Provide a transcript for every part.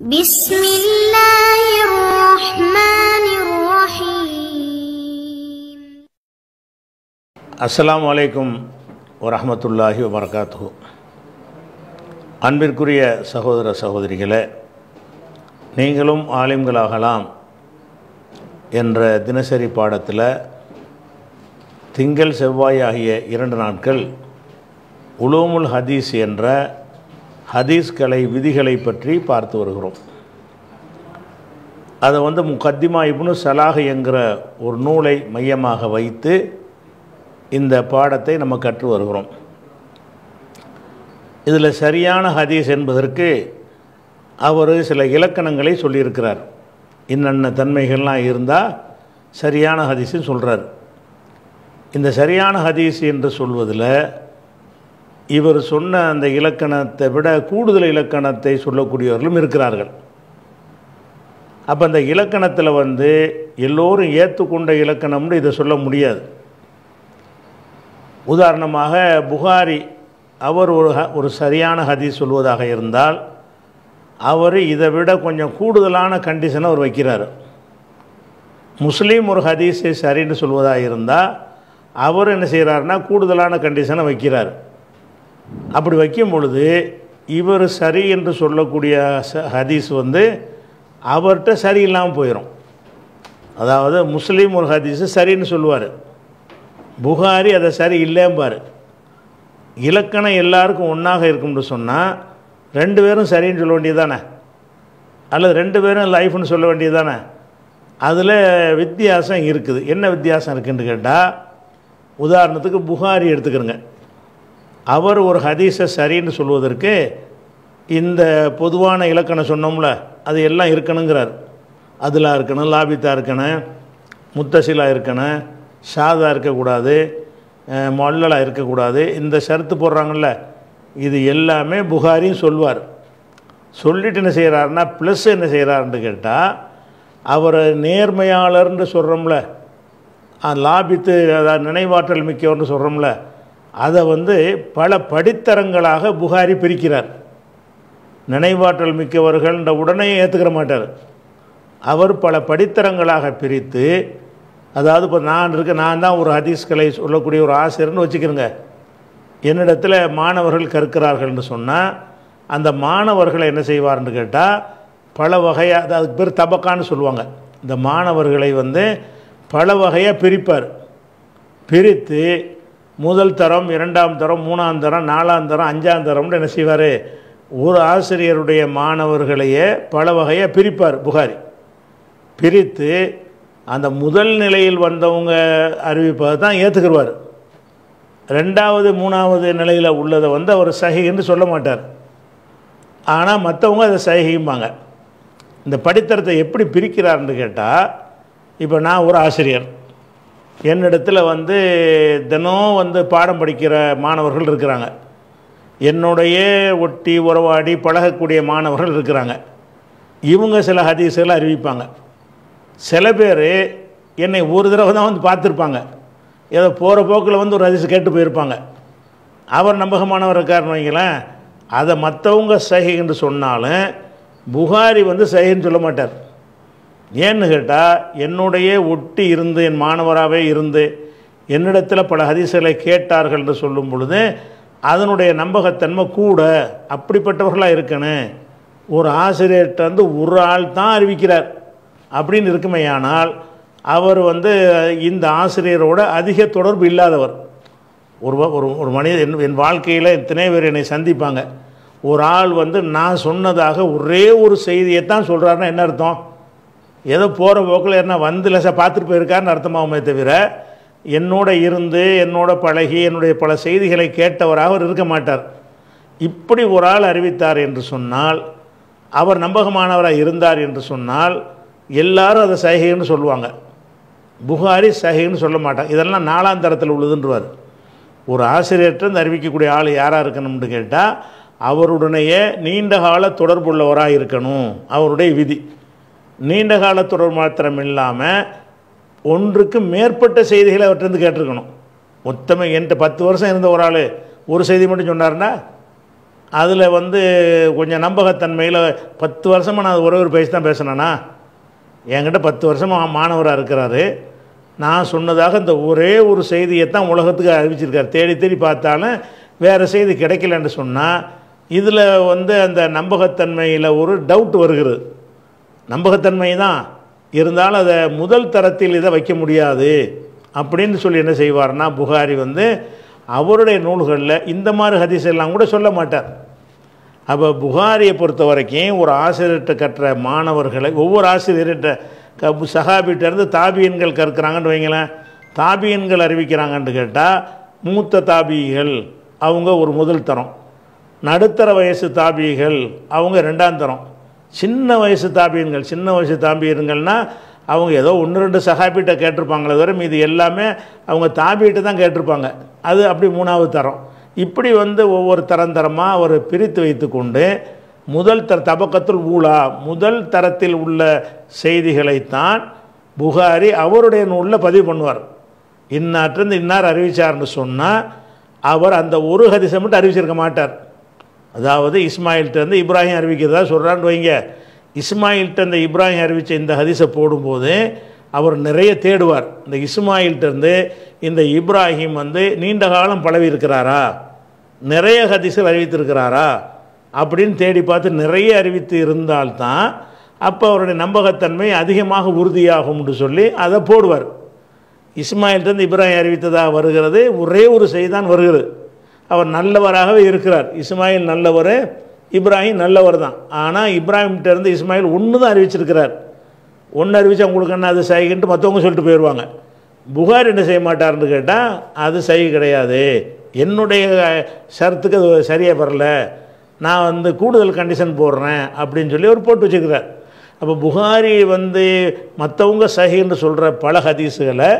بسم الله الرحمن الرحيم السلام عليكم ورحمة الله وبركاته அன்பிற்குரிய சகோதர சகோதரிகளே நீங்களும் ஆலிம்களாகலாம் என்ற தினசரி பாடத்தில் திங்கள் செவ்வாய் ஆகிய இரண்டு நாட்கள் உலோமுல் ஹதீஸ் என்ற ஹதீஸ்களை விதிகளை பற்றி பார்த்து வருகிறோம் அதை வந்து முக்கத்திமா இப்னு சலாக என்கிற ஒரு நூலை மையமாக வைத்து இந்த பாடத்தை நம்ம கற்று வருகிறோம் இதில் சரியான ஹதீஸ் என்பதற்கு அவர் சில இலக்கணங்களை சொல்லியிருக்கிறார் இன்னென்ன தன்மைகள்லாம் இருந்தால் சரியான ஹதீஸுன்னு சொல்கிறார் இந்த சரியான ஹதீஸ் என்று சொல்வதில் இவர் சொன்ன அந்த இலக்கணத்தை விட கூடுதல் இலக்கணத்தை சொல்லக்கூடியவர்களும் இருக்கிறார்கள் அப்போ அந்த இலக்கணத்தில் வந்து எல்லோரும் ஏற்றுக்கொண்ட இலக்கணம்னு இதை சொல்ல முடியாது உதாரணமாக புகாரி அவர் ஒரு ஒரு சரியான ஹதீஸ் சொல்வதாக இருந்தால் அவர் இதை விட கொஞ்சம் கூடுதலான கண்டிஷனை அவர் வைக்கிறார் முஸ்லீம் ஒரு ஹதீஸை சரின்னு சொல்வதாக இருந்தால் அவர் என்ன செய்கிறாருன்னா கூடுதலான கண்டிஷனை வைக்கிறார் அப்படி வைக்கும் பொழுது இவர் சரி என்று சொல்லக்கூடிய ஹதீஸ் வந்து அவர்கிட்ட சரி இல்லாமல் போயிடும் அதாவது முஸ்லீம் ஒரு ஹதீஸு சரின்னு சொல்லுவார் புகாரி அதை சரி இல்லைம்பார் இலக்கணம் எல்லாருக்கும் ஒன்றாக இருக்கும்னு சொன்னால் ரெண்டு பேரும் சரின்னு சொல்ல வேண்டியது தானே அல்லது ரெண்டு பேரும் லைஃப்னு சொல்ல வேண்டியது தானே அதில் வித்தியாசம் இருக்குது என்ன வித்தியாசம் இருக்குதுன்னு கேட்டால் உதாரணத்துக்கு புகாரி எடுத்துக்கிறோங்க அவர் ஒரு ஹதீஸை சரின்னு சொல்வதற்கு இந்த பொதுவான இலக்கணம் சொன்னோம்ல அது எல்லாம் இருக்கணுங்கிறார் அதிலாக இருக்கணும் லாபித்தாக இருக்கணும் முத்தசிலாக இருக்கணும் சாதாக இருக்கக்கூடாது மல்லலாக இருக்கக்கூடாது இந்த ஷர்த்து போடுறாங்கள்ல இது எல்லாமே புகாரியும் சொல்வார் சொல்லிட்டு என்ன செய்கிறாருன்னா ப்ளஸ் என்ன செய்கிறாருன்னு கேட்டால் அவரை நேர்மையாளர்னு சொல்கிறோம்ல லாபித்து அதாவது நினைவாற்றல் மிக்கவர்னு சொல்கிறோம்ல அதை வந்து பல படித்தரங்களாக புகாரி பிரிக்கிறார் நினைவாற்றல் மிக்கவர்கள் என்ற உடனே ஏற்றுக்கிற மாட்டார் அவர் பல படித்தரங்களாக பிரித்து அதாவது இப்போ நான் இருக்க நான் தான் ஒரு ஹதீஸ்களை சொல்லக்கூடிய ஒரு ஆசிரியர்னு வச்சுக்கிறேங்க என்னிடத்தில் மாணவர்கள் கற்கிறார்கள்னு சொன்னால் அந்த மாணவர்களை என்ன செய்வார்னு கேட்டால் பல வகையாக அதுக்கு பேர் தபக்கான்னு சொல்லுவாங்க இந்த மாணவர்களை வந்து பல வகையாக பிரிப்பார் பிரித்து முதல் தரம் இரண்டாம் தரம் மூணாம் தரம் நாலாம் தரம் அஞ்சாம் தரம்னு என்ன செய்வார் ஒரு ஆசிரியருடைய மாணவர்களையே பல வகையாக பிரிப்பார் புகாரி பிரித்து அந்த முதல் நிலையில் வந்தவங்க அறிவிப்பதை தான் ஏற்றுக்கிடுவார் ரெண்டாவது மூணாவது நிலையில் உள்ளதை வந்து அவர் சகைன்னு சொல்ல மாட்டார் ஆனால் மற்றவங்க அதை சகிம்பாங்க இந்த படித்தரத்தை எப்படி பிரிக்கிறார்னு கேட்டால் இப்போ நான் ஒரு ஆசிரியர் என்னிடத்தில் வந்து தினம் வந்து பாடம் படிக்கிற மாணவர்கள் இருக்கிறாங்க என்னுடைய ஒட்டி உறவாடி பழகக்கூடிய மாணவர்கள் இருக்கிறாங்க இவங்க சில ஹதீஸுகளை அறிவிப்பாங்க சில பேர் என்னை ஒரு தடவை தான் வந்து பார்த்துருப்பாங்க ஏதோ போகிற போக்கில் வந்து ஒரு ஹதீஸ் கேட்டு போயிருப்பாங்க அவர் நம்பகமானவர் இருக்காருன்னு வைங்களேன் அதை மற்றவங்க சைகை என்று சொன்னாலும் புகாரி வந்து சைகைன்னு சொல்ல மாட்டார் ஏன்னு கேட்டால் என்னுடைய ஒட்டி இருந்து என் மாணவராகவே இருந்து என்னிடத்தில் பல ஹதீசுகளை கேட்டார்கள் என்று சொல்லும் பொழுது அதனுடைய நம்பகத்தன்மை கூட அப்படிப்பட்டவர்களாக இருக்கணும் ஒரு ஆசிரியர்கிட்ட வந்து ஒரு ஆள் தான் அறிவிக்கிறார் அப்படின்னு இருக்குமையானால் அவர் வந்து இந்த ஆசிரியரோட அதிக தொடர்பு இல்லாதவர் ஒரு ஒரு ஒரு மனித என் என் வாழ்க்கையில் எத்தனை பேர் என்னை சந்திப்பாங்க ஒரு ஆள் வந்து நான் சொன்னதாக ஒரே ஒரு செய்தியை தான் சொல்கிறாருன்னா என்ன அர்த்தம் ஏதோ போகிற போக்கில் என்ன வந்து லெச பார்த்துட்டு போயிருக்காருன்னு அர்த்தமாகுமே தவிர என்னோட இருந்து என்னோட பழகி என்னுடைய பல செய்திகளை கேட்டவராக அவர் இருக்க மாட்டார் இப்படி ஒரு ஆள் அறிவித்தார் என்று சொன்னால் அவர் நம்பகமானவராக இருந்தார் என்று சொன்னால் எல்லாரும் அதை சகைன்னு சொல்லுவாங்க புகாரி சகைன்னு சொல்ல மாட்டாங்க இதெல்லாம் நாலாம் தரத்தில் உள்ளதுன்றவார் ஒரு ஆசிரியர்கிட்ட இருந்து அறிவிக்கக்கூடிய ஆள் யாராக இருக்கணும்னு கேட்டால் அவருடனேயே நீண்ட கால தொடர்புள்ளவராக இருக்கணும் அவருடைய விதி நீண்ட கால தொடர் மாத்திரம் இல்லாமல் ஒன்றுக்கு மேற்பட்ட செய்திகளை அவற்றிருந்து கேட்டிருக்கணும் மொத்தமே என்கிட்ட பத்து வருஷம் இருந்த ஒரு ஆள் ஒரு செய்தி மட்டும் சொன்னார்னா அதில் வந்து கொஞ்சம் நம்பகத்தன்மையில் பத்து வருஷமாக நான் ஒரே ஒரு பேசி தான் பேசினேன்னா என்கிட்ட பத்து வருஷமாக மாணவராக இருக்கிறாரு நான் சொன்னதாக இந்த ஒரே ஒரு செய்தியை தான் உலகத்துக்கு அறிவிச்சிருக்கார் தேடி தேடி பார்த்தாலும் வேறு செய்தி கிடைக்கலன்னு சொன்னால் இதில் வந்து அந்த நம்பகத்தன்மையில் ஒரு டவுட் வருகிறது நம்பகத்தன்மை தான் இருந்தாலும் அதை முதல் தரத்தில் இதை வைக்க முடியாது அப்படின்னு சொல்லி என்ன செய்வார்னா புகாரி வந்து அவருடைய நூல்களில் இந்த மாதிரி ஹதீஸ் எல்லாம் கூட சொல்ல மாட்டார் அப்போ புகாரியை பொறுத்த வரைக்கும் ஒரு ஆசிரியர்கிட்ட கற்ற மாணவர்களை ஒவ்வொரு ஆசிரியர்கிட்ட க சகாபிட்டேருந்து தாபியன்கள் கற்கிறாங்கன்னு வைங்களேன் தாபியன்கள் அறிவிக்கிறாங்கன்னு கேட்டால் மூத்த தாபிகள் அவங்க ஒரு முதல் தரம் நடுத்தர வயசு தாபிகள் அவங்க ரெண்டாம் தரம் சின்ன வயசு தாபியன்கள் சின்ன வயசு தாம்பியங்கள்னா அவங்க ஏதோ ஒன்று ரெண்டு சகாபிகிட்ட கேட்டிருப்பாங்களே தவிர மீது எல்லாமே அவங்க தாம்பிகிட்ட தான் கேட்டிருப்பாங்க அது அப்படி மூணாவது தரம் இப்படி வந்து ஒவ்வொரு தரம் தரமாக அவர் பிரித்து வைத்து கொண்டு முதல் தர தபக்கத்தில் ஊழா முதல் தரத்தில் உள்ள செய்திகளைத்தான் புகாரி அவருடைய நூலில் பதிவு பண்ணுவார் இந்நாட்டிலிருந்து இன்னார் அறிவிச்சார்னு சொன்னால் அவர் அந்த ஒரு ஹதிசை மட்டும் அறிவிச்சிருக்க மாட்டார் அதாவது இஸ்மாயில்கிட்டருந்து இப்ராஹிம் அறிவிக்கிறதா சொல்கிறான்னு வைங்க இஸ்மாயில்கிட்ட இப்ராஹிம் அறிவித்த இந்த ஹதிசை போடும்போது அவர் நிறைய தேடுவார் இந்த இஸ்மாயில்கிட்டருந்து இந்த இப்ராஹிம் வந்து நீண்ட காலம் பழவி இருக்கிறாரா நிறைய ஹதிசல் அறிவித்திருக்கிறாரா அப்படின்னு தேடி பார்த்து நிறைய அறிவித்து இருந்தால்தான் அப்போ அவருடைய நம்பகத்தன்மை அதிகமாக உறுதியாகும்னு சொல்லி அதை போடுவார் இஸ்மாயில்கிட்டருந்து இப்ராஹிம் அறிவித்ததாக வருகிறது ஒரே ஒரு செய்தான் வருகிறது அவர் நல்லவராகவே இருக்கிறார் இஸ்மாயில் நல்லவர் இப்ராஹிம் நல்லவர் தான் ஆனால் இப்ராஹிம்கிட்ட இருந்து இஸ்மாயில் ஒன்று தான் அறிவிச்சிருக்கிறார் ஒன்று அறிவிச்சு உங்களுக்கு என்ன அது சைகின்ட்டு மற்றவங்க சொல்லிட்டு போயிடுவாங்க புகார் என்ன செய்ய மாட்டார்னு கேட்டால் அது சைகை கிடையாது என்னுடைய சரத்துக்கு அது சரியாக வரல நான் வந்து கூடுதல் கண்டிஷன் போடுறேன் அப்படின்னு சொல்லி அவர் போட்டு வச்சுக்கிறார் அப்போ புகாரி வந்து மற்றவங்க சஹின்னு சொல்கிற பல ஹதீஸுகளை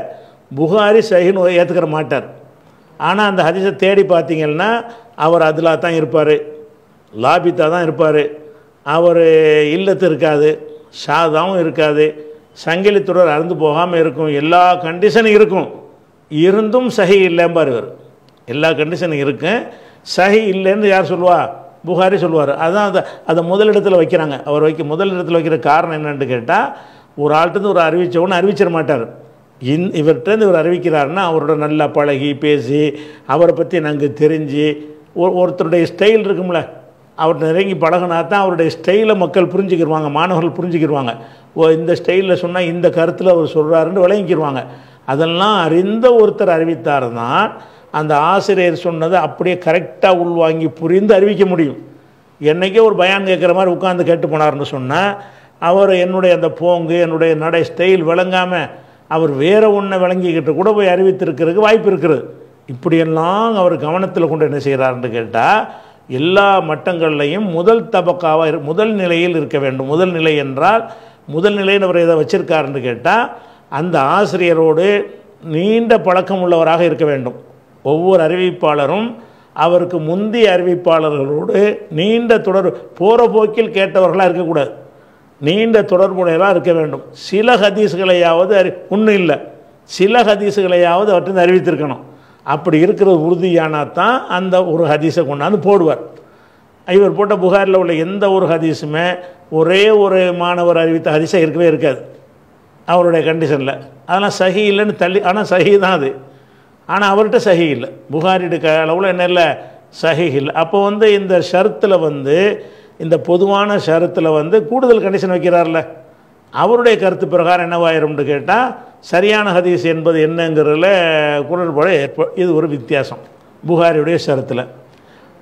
புகாரி சஹின்னு ஏற்றுக்கிற மாட்டார் ஆனால் அந்த ஹதீஸை தேடி பார்த்தீங்கன்னா அவர் அதில் தான் இருப்பார் லாபித்தா தான் இருப்பார் அவர் இல்லத்து இருக்காது சாதாவும் இருக்காது சங்கிலி தொடர் அறந்து போகாமல் இருக்கும் எல்லா கண்டிஷனும் இருக்கும் இருந்தும் சகி இல்லைம்பார் இவர் எல்லா கண்டிஷனும் இருக்கும் சகி இல்லைன்னு யார் சொல்லுவா புகாரி சொல்லுவார் அதுதான் அதை அதை முதலிடத்தில் வைக்கிறாங்க அவர் வைக்க முதலிடத்தில் வைக்கிற காரணம் என்னென்னு கேட்டால் ஒரு ஆள்கிட்ட ஒரு அறிவிச்சவன்னு அறிவிச்சிட மாட்டார் இந் இவர்கிட்டருந்து இவர் அறிவிக்கிறாருன்னா அவரோட நல்லா பழகி பேசி அவரை பற்றி நாங்கள் தெரிஞ்சு ஒரு ஒருத்தருடைய ஸ்டைல் இருக்கும்ல அவர் நெருங்கி பழகினா தான் அவருடைய ஸ்டைலை மக்கள் புரிஞ்சுக்கிடுவாங்க மாணவர்கள் புரிஞ்சுக்கிடுவாங்க ஓ இந்த ஸ்டைலில் சொன்னால் இந்த கருத்தில் அவர் சொல்கிறாருன்னு விளங்கிக்கிடுவாங்க அதெல்லாம் அறிந்த ஒருத்தர் அறிவித்தார் தான் அந்த ஆசிரியர் சொன்னதை அப்படியே கரெக்டாக உள்வாங்கி புரிந்து அறிவிக்க முடியும் என்றைக்கே ஒரு பயான் கேட்குற மாதிரி உட்காந்து கேட்டு போனார்னு சொன்னால் அவர் என்னுடைய அந்த போங்கு என்னுடைய நடை ஸ்டைல் விளங்காமல் அவர் வேறு ஒன்றை விளங்கிக்கிட்டு கூட போய் அறிவித்திருக்கிறதுக்கு வாய்ப்பு இருக்கிறது இப்படியெல்லாம் அவர் கவனத்தில் கொண்டு என்ன செய்கிறாருன்னு கேட்டால் எல்லா மட்டங்கள்லையும் முதல் தபக்காவாக முதல் நிலையில் இருக்க வேண்டும் முதல் நிலை என்றால் முதல் நிலையில் அவர் எதை வச்சுருக்காருன்னு கேட்டால் அந்த ஆசிரியரோடு நீண்ட பழக்கம் உள்ளவராக இருக்க வேண்டும் ஒவ்வொரு அறிவிப்பாளரும் அவருக்கு முந்தைய அறிவிப்பாளர்களோடு நீண்ட தொடர் போகிற போக்கில் கேட்டவர்களாக இருக்கக்கூடாது நீண்ட தொடர்புடையலாம் இருக்க வேண்டும் சில ஹதீஸுகளையாவது அறி ஒன்றும் இல்லை சில ஹதீஸுகளையாவது அவற்றை அறிவித்திருக்கணும் அப்படி இருக்கிறது உறுதியானா தான் அந்த ஒரு ஹதீஸை கொண்டாந்து போடுவார் இவர் போட்ட புகாரில் உள்ள எந்த ஒரு ஹதீஸுமே ஒரே ஒரு மாணவர் அறிவித்த ஹதீஸை இருக்கவே இருக்காது அவருடைய கண்டிஷனில் அதெல்லாம் சகி இல்லைன்னு தள்ளி ஆனால் சகி தான் அது ஆனால் அவர்கிட்ட சகி இல்லை புகாரிடுக்க அளவில் என்ன இல்லை சகி இல்லை அப்போ வந்து இந்த ஷர்த்தில் வந்து இந்த பொதுவான ஷரத்தில் வந்து கூடுதல் கண்டிஷன் வைக்கிறார்ல அவருடைய கருத்து பிரகாரம் என்னவாயிரும்னு கேட்டால் சரியான ஹதீஸ் என்பது என்னங்கிறதுல குரல்பட ஏற்ப இது ஒரு வித்தியாசம் புகாரியுடைய ஷரத்தில்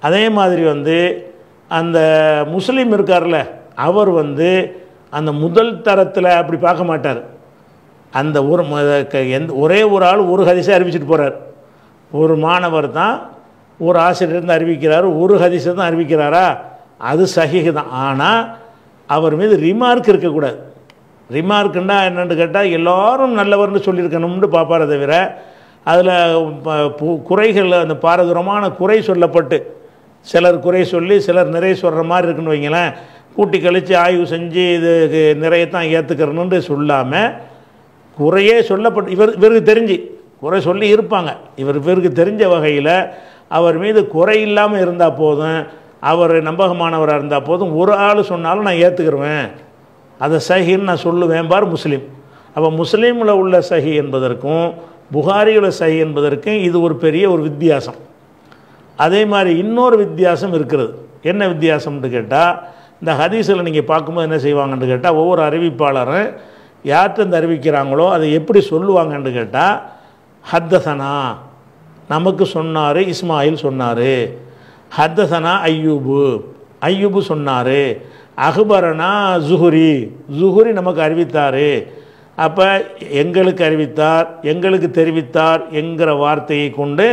அதே மாதிரி வந்து அந்த முஸ்லீம் இருக்கார்ல அவர் வந்து அந்த முதல் தரத்தில் அப்படி பார்க்க மாட்டார் அந்த ஒரு எந்த ஒரே ஒரு ஆள் ஒரு ஹதிசை அறிவிச்சிட்டு போகிறார் ஒரு மாணவர் தான் ஒரு ஆசிரியர் தான் அறிவிக்கிறார் ஒரு ஹதிசை தான் அறிவிக்கிறாரா அது சகிகு தான் ஆனால் அவர் மீது ரிமார்க் இருக்கக்கூடாது ரிமார்க்குன்னா என்னென்னு கேட்டால் எல்லோரும் நல்லவர்னு சொல்லியிருக்கணும்னு பார்ப்பார தவிர அதில் குறைகள் அந்த பாரதூரமான குறை சொல்லப்பட்டு சிலர் குறை சொல்லி சிலர் நிறைய சொல்கிற மாதிரி இருக்குன்னு வைங்களேன் கூட்டி கழித்து ஆய்வு செஞ்சு இது நிறைய தான் ஏற்றுக்கிறணுன்னு சொல்லாமல் குறையே சொல்லப்பட்டு இவர் இவருக்கு தெரிஞ்சு குறை சொல்லி இருப்பாங்க இவர் இவருக்கு தெரிஞ்ச வகையில் அவர் மீது குறை இல்லாமல் இருந்தால் போதும் அவர் நம்பகமானவராக இருந்தால் போதும் ஒரு ஆள் சொன்னாலும் நான் ஏற்றுக்கிருவேன் அதை சஹின்னு நான் சொல்லுவேன் பார் முஸ்லீம் அப்போ முஸ்லீமில் உள்ள சஹி என்பதற்கும் புகாரியில் சஹி என்பதற்கும் இது ஒரு பெரிய ஒரு வித்தியாசம் அதே மாதிரி இன்னொரு வித்தியாசம் இருக்கிறது என்ன வித்தியாசம்னு கேட்டால் இந்த ஹதீஸில் நீங்கள் பார்க்கும்போது என்ன செய்வாங்கன்னு கேட்டால் ஒவ்வொரு அறிவிப்பாளரும் யார்கிட்ட இந்த அறிவிக்கிறாங்களோ அதை எப்படி சொல்லுவாங்கன்னு கேட்டால் ஹத்தசனா நமக்கு சொன்னார் இஸ்மாயில் சொன்னார் ஹத்தசனா ஐயூபு ஐயூபு சொன்னார் அகுபரனா ஜுஹுரி ஜுஹுரி நமக்கு அறிவித்தார் அப்போ எங்களுக்கு அறிவித்தார் எங்களுக்கு தெரிவித்தார் என்கிற வார்த்தையை கொண்டு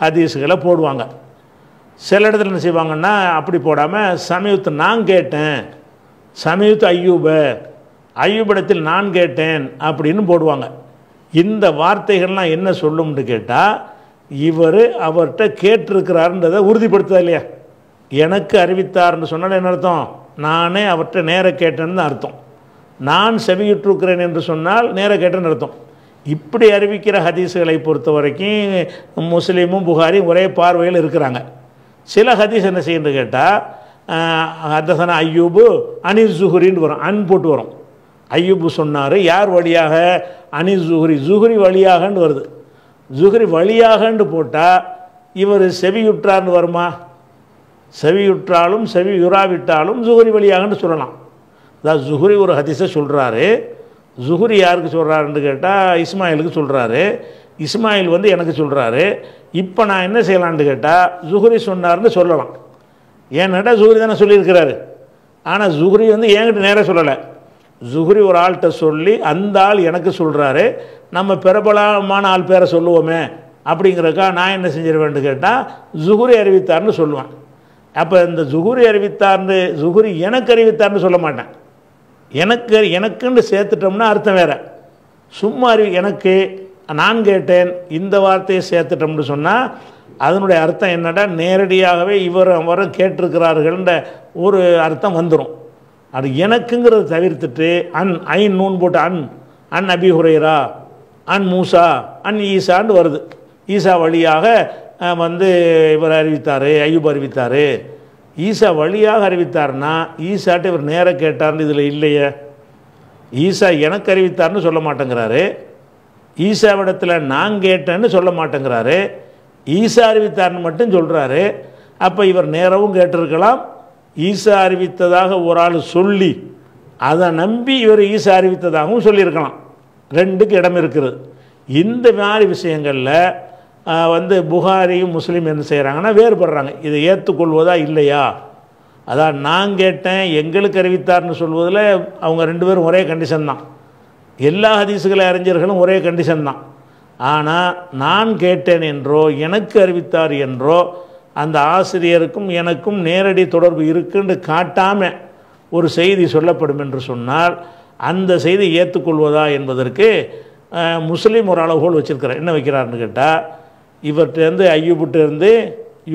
ஹதீஸுகளை போடுவாங்க சில இடத்துல என்ன செய்வாங்கன்னா அப்படி போடாமல் சமயத்து நான் கேட்டேன் சமயத்து ஐயூப ஐயூபிடத்தில் நான் கேட்டேன் அப்படின்னு போடுவாங்க இந்த வார்த்தைகள்லாம் என்ன சொல்லும்னு கேட்டால் இவர் அவர்கிட்ட கேட்டிருக்கிறாருன்றதை உறுதிப்படுத்துதா இல்லையா எனக்கு அறிவித்தார்னு சொன்னால் என்ன அர்த்தம் நானே அவர்கிட்ட நேர கேட்டேன்னு அர்த்தம் நான் செவியிட்டிருக்கிறேன் என்று சொன்னால் நேர கேட்டேன்னு அர்த்தம் இப்படி அறிவிக்கிற ஹதீஸுகளை பொறுத்த வரைக்கும் முஸ்லீமும் புகாரியும் ஒரே பார்வையில் இருக்கிறாங்க சில ஹதீஸ் என்ன செய்யுன்னு கேட்டால் ஹத்தசனா ஐயூபு அனில் ஜுஹுரின்னு வரும் அன் போட்டு வரும் ஐயூபு சொன்னார் யார் வழியாக அனில் ஜுஹுரி ஜுஹுரி வழியாகன்னு வருது ஜுஹரி வழியாகன்னு போட்டால் இவர் செவியுற்றார்னு வருமா செவியுற்றாலும் செவி யுறாவிட்டாலும் ஜுஹரி வழியாகன்னு சொல்லலாம் அதான் ஜுஹரி ஒரு ஹதிசை சொல்கிறாரு ஜுஹரி யாருக்கு சொல்கிறாருன்னு கேட்டால் இஸ்மாயிலுக்கு சொல்கிறாரு இஸ்மாயில் வந்து எனக்கு சொல்கிறாரு இப்போ நான் என்ன செய்யலான்னு கேட்டால் ஜுஹரி சொன்னார்னு சொல்லலாம் ஏன்னாட்டால் கேட்டால் ஜுஹரி தானே சொல்லியிருக்கிறாரு ஆனால் ஜுஹரி வந்து என்கிட்ட நேராக சொல்லலை ஜுஹ்ரி ஒரு ஆள்கிட்ட சொல்லி அந்த ஆள் எனக்கு சொல்கிறாரு நம்ம பிரபலமான ஆள் பேரை சொல்லுவோமே அப்படிங்கிறக்கா நான் என்ன செஞ்சிருவேன்னு கேட்டால் ஜுகுரி அறிவித்தார்னு சொல்லுவேன் அப்போ இந்த ஜுகுரி அறிவித்தார்னு ஜுகுரி எனக்கு அறிவித்தார்னு சொல்ல மாட்டேன் எனக்கு எனக்குன்னு சேர்த்துட்டோம்னா அர்த்தம் வேறு சும்மா அறிவி எனக்கு நான் கேட்டேன் இந்த வார்த்தையை சேர்த்துட்டோம்னு சொன்னால் அதனுடைய அர்த்தம் என்னடா நேரடியாகவே இவர் அவரும் கேட்டிருக்கிறார்கள்ன்ற ஒரு அர்த்தம் வந்துடும் அது எனக்குங்கிறத தவிர்த்துட்டு அன் ஐன் நூன் போட்டு அன் அன் அபி ஹுரேரா அன் மூசா அன் ஈசான்னு வருது ஈசா வழியாக வந்து இவர் அறிவித்தார் ஐயூப் அறிவித்தார் ஈசா வழியாக அறிவித்தார்னா ஈசாட்டு இவர் நேராக கேட்டார்னு இதில் இல்லையே ஈசா எனக்கு அறிவித்தார்னு சொல்ல மாட்டேங்கிறாரு ஈசாவிடத்தில் நான் கேட்டேன்னு சொல்ல மாட்டேங்கிறாரு ஈசா அறிவித்தார்னு மட்டும் சொல்கிறாரு அப்போ இவர் நேரவும் கேட்டிருக்கலாம் ஈசா அறிவித்ததாக ஒரு ஆள் சொல்லி அதை நம்பி இவர் ஈசா அறிவித்ததாகவும் சொல்லியிருக்கலாம் ரெண்டுக்கு இடம் இருக்கிறது இந்த மாதிரி விஷயங்களில் வந்து புகாரியும் முஸ்லீம் என்ன செய்கிறாங்கன்னா வேறுபடுறாங்க இதை ஏற்றுக்கொள்வதா இல்லையா அதான் நான் கேட்டேன் எங்களுக்கு அறிவித்தார்னு சொல்வதில் அவங்க ரெண்டு பேரும் ஒரே கண்டிஷன் தான் எல்லா ஹதீசுகளை அறிஞர்களும் ஒரே கண்டிஷன் தான் ஆனால் நான் கேட்டேன் என்றோ எனக்கு அறிவித்தார் என்றோ அந்த ஆசிரியருக்கும் எனக்கும் நேரடி தொடர்பு இருக்குன்னு காட்டாமல் ஒரு செய்தி சொல்லப்படும் என்று சொன்னால் அந்த செய்தி ஏற்றுக்கொள்வதா என்பதற்கு முஸ்லீம் ஒரு அளவுகோல் வச்சுருக்கிறார் என்ன வைக்கிறார்னு கேட்டால் இவர்கிட்டேருந்து ஐயூபிட்டேருந்து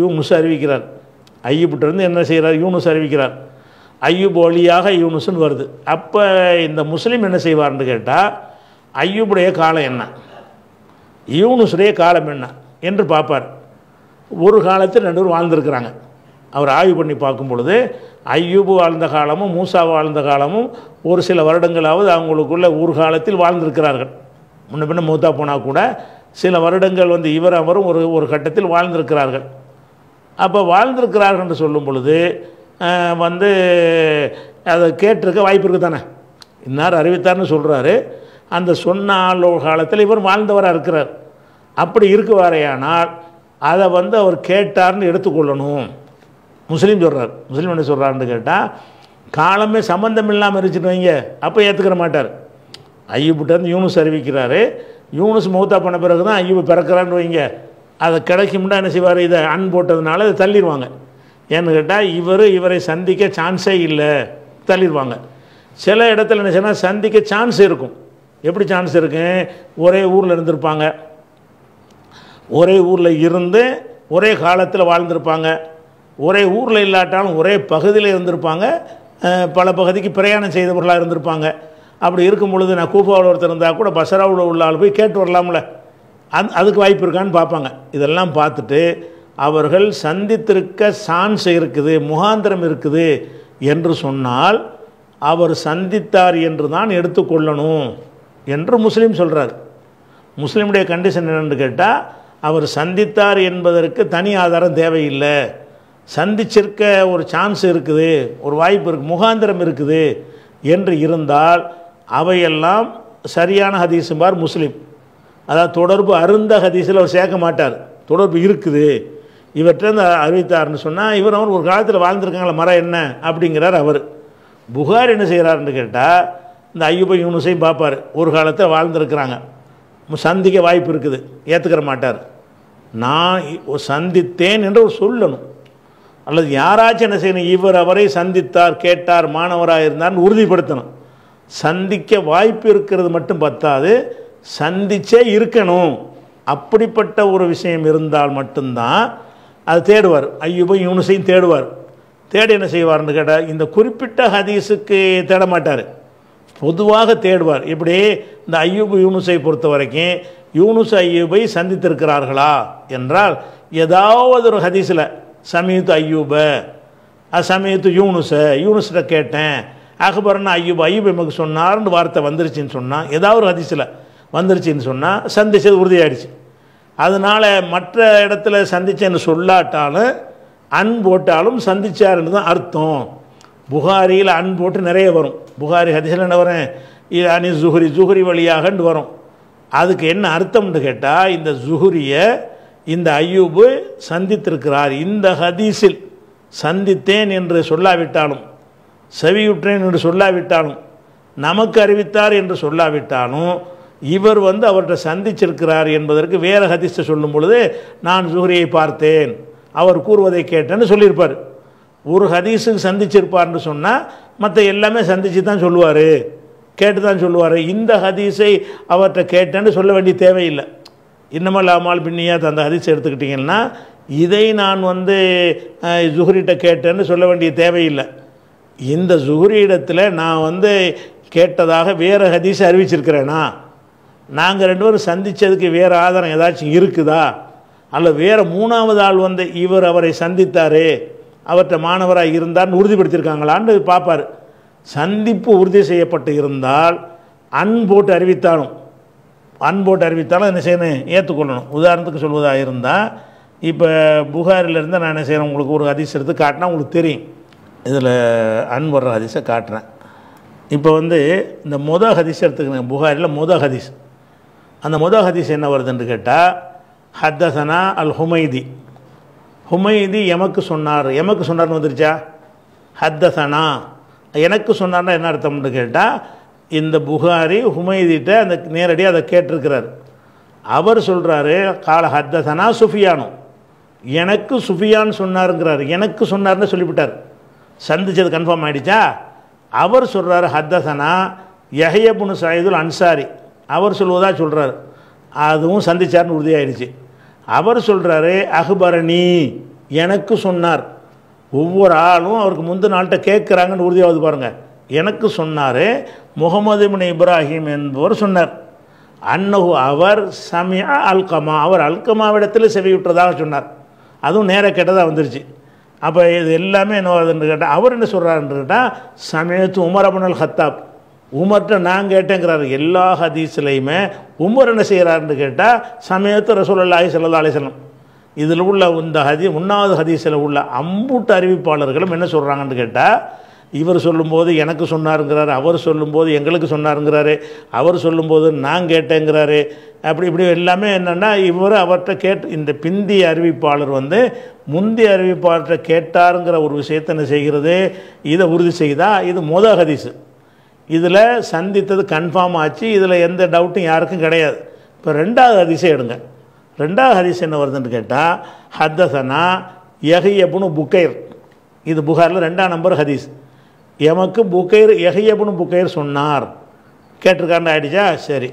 யூனுஸ் அறிவிக்கிறார் ஐயப்பட்டிருந்து என்ன செய்கிறார் யூனுஸ் அறிவிக்கிறார் ஐயூப் வழியாக யூனுஸ்னு வருது அப்போ இந்த முஸ்லீம் என்ன செய்வார்னு கேட்டால் ஐயூபுடைய காலம் என்ன யூனுஸுடைய காலம் என்ன என்று பார்ப்பார் ஒரு காலத்தில் ரெண்டு பேரும் வாழ்ந்துருக்கிறாங்க அவர் ஆய்வு பண்ணி பார்க்கும் பொழுது ஐயூபு வாழ்ந்த காலமும் மூசா வாழ்ந்த காலமும் ஒரு சில வருடங்களாவது அவங்களுக்குள்ள ஒரு காலத்தில் வாழ்ந்திருக்கிறார்கள் முன்ன பின்ன மூத்தா போனால் கூட சில வருடங்கள் வந்து இவர் அவரும் ஒரு ஒரு கட்டத்தில் வாழ்ந்திருக்கிறார்கள் அப்போ வாழ்ந்திருக்கிறார்கள் என்று சொல்லும் பொழுது வந்து அதை கேட்டிருக்க வாய்ப்பு இருக்குது தானே இன்னார் அறிவித்தார்னு சொல்கிறாரு அந்த சொன்ன ஆளோ காலத்தில் இவர் வாழ்ந்தவராக இருக்கிறார் அப்படி இருக்குவாரையானால் அதை வந்து அவர் கேட்டார்னு எடுத்துக்கொள்ளணும் முஸ்லீம் சொல்கிறார் முஸ்லீம் என்ன சொல்கிறாருன்னு கேட்டால் காலமே சம்மந்தம் இல்லாமல் இருந்துச்சுட்டு வைங்க அப்போ ஏற்றுக்கிற மாட்டார் ஐயூப்கிட்டருந்து யூனுஸ் அறிவிக்கிறாரு யூனுஸ் மௌத்தா பண்ண பிறகு தான் ஐயப்பு பிறக்கிறான்னு வைங்க அதை கிடைக்கும்னா என்ன செய்வார் இதை அன் போட்டதுனால அதை தள்ளிடுவாங்க ஏன்னு கேட்டால் இவர் இவரை சந்திக்க சான்ஸே இல்லை தள்ளிடுவாங்க சில இடத்துல என்ன செய்யணும் சந்திக்க சான்ஸ் இருக்கும் எப்படி சான்ஸ் இருக்கு ஒரே ஊரில் இருந்திருப்பாங்க ஒரே ஊரில் இருந்து ஒரே காலத்தில் வாழ்ந்திருப்பாங்க ஒரே ஊரில் இல்லாட்டாலும் ஒரே பகுதியில் இருந்திருப்பாங்க பல பகுதிக்கு பிரயாணம் செய்தவர்களாக இருந்திருப்பாங்க அப்படி இருக்கும் பொழுது நான் கூப்பாவில் ஒருத்தர் இருந்தால் கூட பசராவில் உள்ள ஆள் போய் கேட்டு வரலாம்ல அந் அதுக்கு வாய்ப்பு இருக்கான்னு பார்ப்பாங்க இதெல்லாம் பார்த்துட்டு அவர்கள் சந்தித்திருக்க சான்ஸ் இருக்குது முகாந்திரம் இருக்குது என்று சொன்னால் அவர் சந்தித்தார் என்று தான் எடுத்துக்கொள்ளணும் என்று முஸ்லீம் சொல்கிறார் முஸ்லீமுடைய கண்டிஷன் என்னென்னு கேட்டால் அவர் சந்தித்தார் என்பதற்கு தனி ஆதாரம் தேவையில்லை சந்திச்சிருக்க ஒரு சான்ஸ் இருக்குது ஒரு வாய்ப்பு இருக்குது முகாந்திரம் இருக்குது என்று இருந்தால் அவையெல்லாம் சரியான ஹதீஸும்பார் முஸ்லீம் அதாவது தொடர்பு அருந்த ஹதீஸில் அவர் சேர்க்க மாட்டார் தொடர்பு இருக்குது இவர்கிட்ட அறிவித்தார்னு சொன்னால் இவர் அவர் ஒரு காலத்தில் வாழ்ந்திருக்காங்களா மரம் என்ன அப்படிங்கிறார் அவர் புகார் என்ன செய்கிறாருன்னு கேட்டால் இந்த ஐயப்ப யூனுசையும் பார்ப்பார் ஒரு காலத்தை வாழ்ந்துருக்கிறாங்க சந்திக்க வாய்ப்பு இருக்குது ஏற்றுக்கிற மாட்டார் நான் சந்தித்தேன் என்று ஒரு சொல்லணும் அல்லது யாராச்சும் என்ன செய்யணும் இவர் அவரை சந்தித்தார் கேட்டார் மாணவராக இருந்தார்னு உறுதிப்படுத்தணும் சந்திக்க வாய்ப்பு இருக்கிறது மட்டும் பத்தாது சந்திச்சே இருக்கணும் அப்படிப்பட்ட ஒரு விஷயம் இருந்தால் மட்டும்தான் அது தேடுவார் ஐயூபும் யூனுசையும் தேடுவார் தேடி என்ன செய்வார்னு கேட்டால் இந்த குறிப்பிட்ட ஹதீஸுக்கு தேட மாட்டார் பொதுவாக தேடுவார் இப்படி இந்த ஐயூபு யூனுஸை பொறுத்த வரைக்கும் யூனுஸ் ஐயூபை சந்தித்திருக்கிறார்களா என்றால் ஏதாவது ஒரு ஹதீஸில் சமீத்து ஐயூப சமீத்து யூனுஸை யூனுஸ்கிட்ட கேட்டேன் அகபரன் ஐயூப் ஐயூப் எமக்கு சொன்னார்னு வார்த்தை வந்துருச்சுன்னு சொன்னால் ஏதாவது ஒரு ஹதீஸில் வந்துருச்சுன்னு சொன்னால் சந்திச்சது உறுதியாயிடுச்சு அதனால் மற்ற இடத்துல சந்திச்சேன்னு சொல்லாட்டாலும் அன் போட்டாலும் சந்திச்சாருன்னு தான் அர்த்தம் புகாரியில் அன் போட்டு நிறைய வரும் புகாரி ஹதிசில் என்ன வரேன் இது அணி ஜுஹுரி ஜுஹுரி வழியாகண்டு வரும் அதுக்கு என்ன அர்த்தம்னு கேட்டால் இந்த ஜுஹுரியை இந்த ஐயூபு சந்தித்திருக்கிறார் இந்த ஹதீஸில் சந்தித்தேன் என்று சொல்லாவிட்டாலும் செவியுற்றேன் என்று சொல்லாவிட்டாலும் நமக்கு அறிவித்தார் என்று சொல்லாவிட்டாலும் இவர் வந்து அவர்கிட்ட சந்திச்சிருக்கிறார் என்பதற்கு வேறு ஹதீஸை சொல்லும் பொழுது நான் ஜுஹுரியை பார்த்தேன் அவர் கூறுவதை கேட்டேன்னு சொல்லியிருப்பார் ஒரு ஹதீஸுக்கு சந்திச்சிருப்பார்னு சொன்னால் மற்ற எல்லாமே சந்தித்து தான் சொல்லுவார் கேட்டு தான் சொல்லுவார் இந்த ஹதீஸை அவர்கிட்ட கேட்டேன்னு சொல்ல வேண்டிய தேவையில்லை இன்னமும் அமால் பின்னியாக அந்த ஹதீஸ் எடுத்துக்கிட்டிங்கன்னா இதை நான் வந்து ஜுஹரிட்ட கேட்டேன்னு சொல்ல வேண்டிய தேவையில்லை இந்த ஜுஹரியிடத்தில் நான் வந்து கேட்டதாக வேறு ஹதீஸை அறிவிச்சிருக்கிறேனா நாங்கள் ரெண்டு பேரும் சந்தித்ததுக்கு வேறு ஆதாரம் ஏதாச்சும் இருக்குதா அல்ல வேறு மூணாவது ஆள் வந்து இவர் அவரை சந்தித்தார் அவற்றை மாணவராக இருந்தார்னு உறுதிப்படுத்தியிருக்காங்களான்னு பார்ப்பார் சந்திப்பு உறுதி செய்யப்பட்டு இருந்தால் அன் போட்டு அறிவித்தாலும் அன் போட்டு அறிவித்தாலும் என்ன செய்யணும் ஏற்றுக்கொள்ளணும் உதாரணத்துக்கு சொல்வதாக இருந்தால் இப்போ புகாரிலேருந்து நான் என்ன செய்கிறேன் உங்களுக்கு ஒரு அதிசயத்தை எடுத்து காட்டினா உங்களுக்கு தெரியும் இதில் அன் வர்ற ஹதீஸை காட்டுறேன் இப்போ வந்து இந்த மொத ஹதீஸ் எடுத்துக்கிறேன் புகாரில் முத ஹதீஸ் அந்த முத ஹதீஸ் என்ன வருதுன்னு கேட்டால் ஹத்தசனா அல் ஹுமைதி ஹுமைதி எமக்கு சொன்னார் எமக்கு சொன்னார்னு வந்துருச்சா ஹத்தசனா எனக்கு சொன்னார்னா என்ன அர்த்தம்னு கேட்டால் இந்த புகாரி ஹுமைதிட்ட அந்த நேரடியாக அதை கேட்டிருக்கிறார் அவர் சொல்கிறாரு கால ஹத்தசனா சுஃபியானும் எனக்கு சுஃபியான் சொன்னாருங்கிறார் எனக்கு சொன்னார்னு சொல்லிவிட்டார் சந்திச்சது கன்ஃபார்ம் ஆகிடுச்சா அவர் சொல்கிறார் ஹத்தசனா யஹயபுனு சாயுதுல் அன்சாரி அவர் சொல்வதாக சொல்கிறார் அதுவும் சந்திச்சார்னு உறுதியாயிடுச்சு அவர் சொல்கிறாரு அகுபரணி எனக்கு சொன்னார் ஒவ்வொரு ஆளும் அவருக்கு முந்தின நாள்கிட்ட கேட்குறாங்கன்னு உறுதியாவது பாருங்கள் எனக்கு சொன்னார் முகமது மின் இப்ராஹிம் என்பவர் சொன்னார் அன்னகு அவர் சமியா அல்கமா அவர் அல்கமாவிடத்தில் செவியுற்றதாக சொன்னார் அதுவும் நேராக கேட்டதாக வந்துருச்சு அப்போ இது எல்லாமே என்ன கேட்டால் அவர் என்ன சொல்கிறாருன்னு கேட்டால் சமயத்து அபுனல் ஹத்தாப் உமர்கிட்ட நான் கேட்டேங்கிறார் எல்லா ஹதீஸ்லையுமே உமர் என்ன செய்கிறாருன்னு கேட்டால் சமயத்து ரசூலல்லாஹி சல்லா அலிசலம் இதில் உள்ள இந்த ஹதி உண்ணாவது ஹதீஸில் உள்ள அம்பூட்டு அறிவிப்பாளர்களும் என்ன சொல்கிறாங்கன்னு கேட்டால் இவர் சொல்லும்போது எனக்கு சொன்னாருங்கிறாரு அவர் சொல்லும்போது எங்களுக்கு சொன்னாருங்கிறாரு அவர் சொல்லும்போது நான் கேட்டேங்கிறாரு அப்படி இப்படி எல்லாமே என்னென்னா இவர் அவர்கிட்ட கேட்டு இந்த பிந்தி அறிவிப்பாளர் வந்து முந்தி அறிவிப்பாளர்கிட்ட கேட்டாருங்கிற ஒரு விஷயத்தை என்ன செய்கிறது இதை உறுதி செய்தால் இது மொதல் ஹதீஸு இதில் சந்தித்தது கன்ஃபார்ம் ஆச்சு இதில் எந்த டவுட்டும் யாருக்கும் கிடையாது இப்போ ரெண்டாவது அதிசயம் எடுங்க ரெண்டாவது அதிசயம் என்ன வருதுன்னு கேட்டால் ஹத்தசனா எஹையபுனு புக்கைர் இது புகாரில் ரெண்டாம் நம்பர் ஹதீஸ் எமக்கு புக்கைர் எஹையபுனு புக்கைர் சொன்னார் கேட்டிருக்காருன்னு ஆகிடுச்சா சரி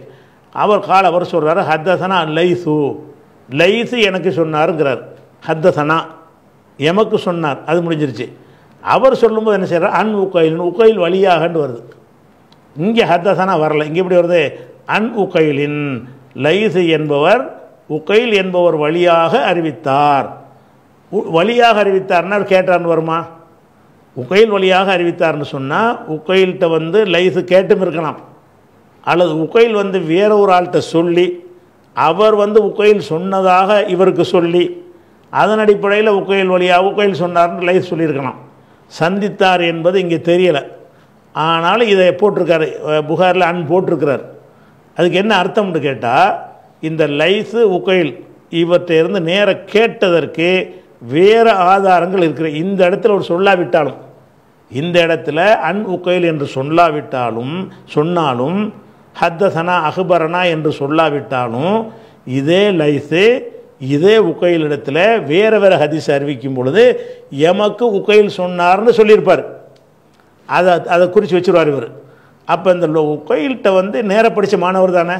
அவர் கால் அவர் சொல்கிறார் ஹத்தசனா லைசு லைசு எனக்கு சொன்னாருங்கிறார் ஹத்தசனா எமக்கு சொன்னார் அது முடிஞ்சிருச்சு அவர் சொல்லும்போது என்ன செய்கிறார் அன் உக்கைல் உக்கோயில் வழியாகன்னு வருது இங்கே ஹத்தசனா வரல இங்கே இப்படி வருது அன் உகைலின் லைசு என்பவர் உகைல் என்பவர் வழியாக அறிவித்தார் வழியாக அறிவித்தார்னா அவர் கேட்டார்னு வருமா உகையில் வழியாக அறிவித்தார்னு சொன்னால் உகையில்கிட்ட வந்து லைசு கேட்டும் இருக்கலாம் அல்லது உகையில் வந்து வேற ஒரு ஆள்கிட்ட சொல்லி அவர் வந்து உகையில் சொன்னதாக இவருக்கு சொல்லி அதன் அடிப்படையில் உக்கையில் வழியாக உகையில் சொன்னார்னு லைஸ் சொல்லியிருக்கலாம் சந்தித்தார் என்பது இங்கே தெரியலை ஆனாலும் இதை போட்டிருக்காரு புகாரில் அன் போட்டிருக்கிறார் அதுக்கு என்ன அர்த்தம்னு கேட்டால் இந்த லைஸு உகைல் இவற்றையிருந்து நேர கேட்டதற்கு வேறு ஆதாரங்கள் இருக்கிற இந்த இடத்துல ஒரு சொல்லாவிட்டாலும் இந்த இடத்துல அன் உக்கைல் என்று சொல்லாவிட்டாலும் சொன்னாலும் ஹத்தசனா அகுபரனா என்று சொல்லாவிட்டாலும் இதே லைஸு இதே உகையில் இடத்துல வேறு வேறு ஹதிஸ் அறிவிக்கும் பொழுது எமக்கு உகையில் சொன்னார்னு சொல்லியிருப்பார் அதை அதை குறித்து வச்சுருவார் இவர் அப்போ இந்த கோயில்கிட்ட வந்து நேர படித்த மாணவர் தானே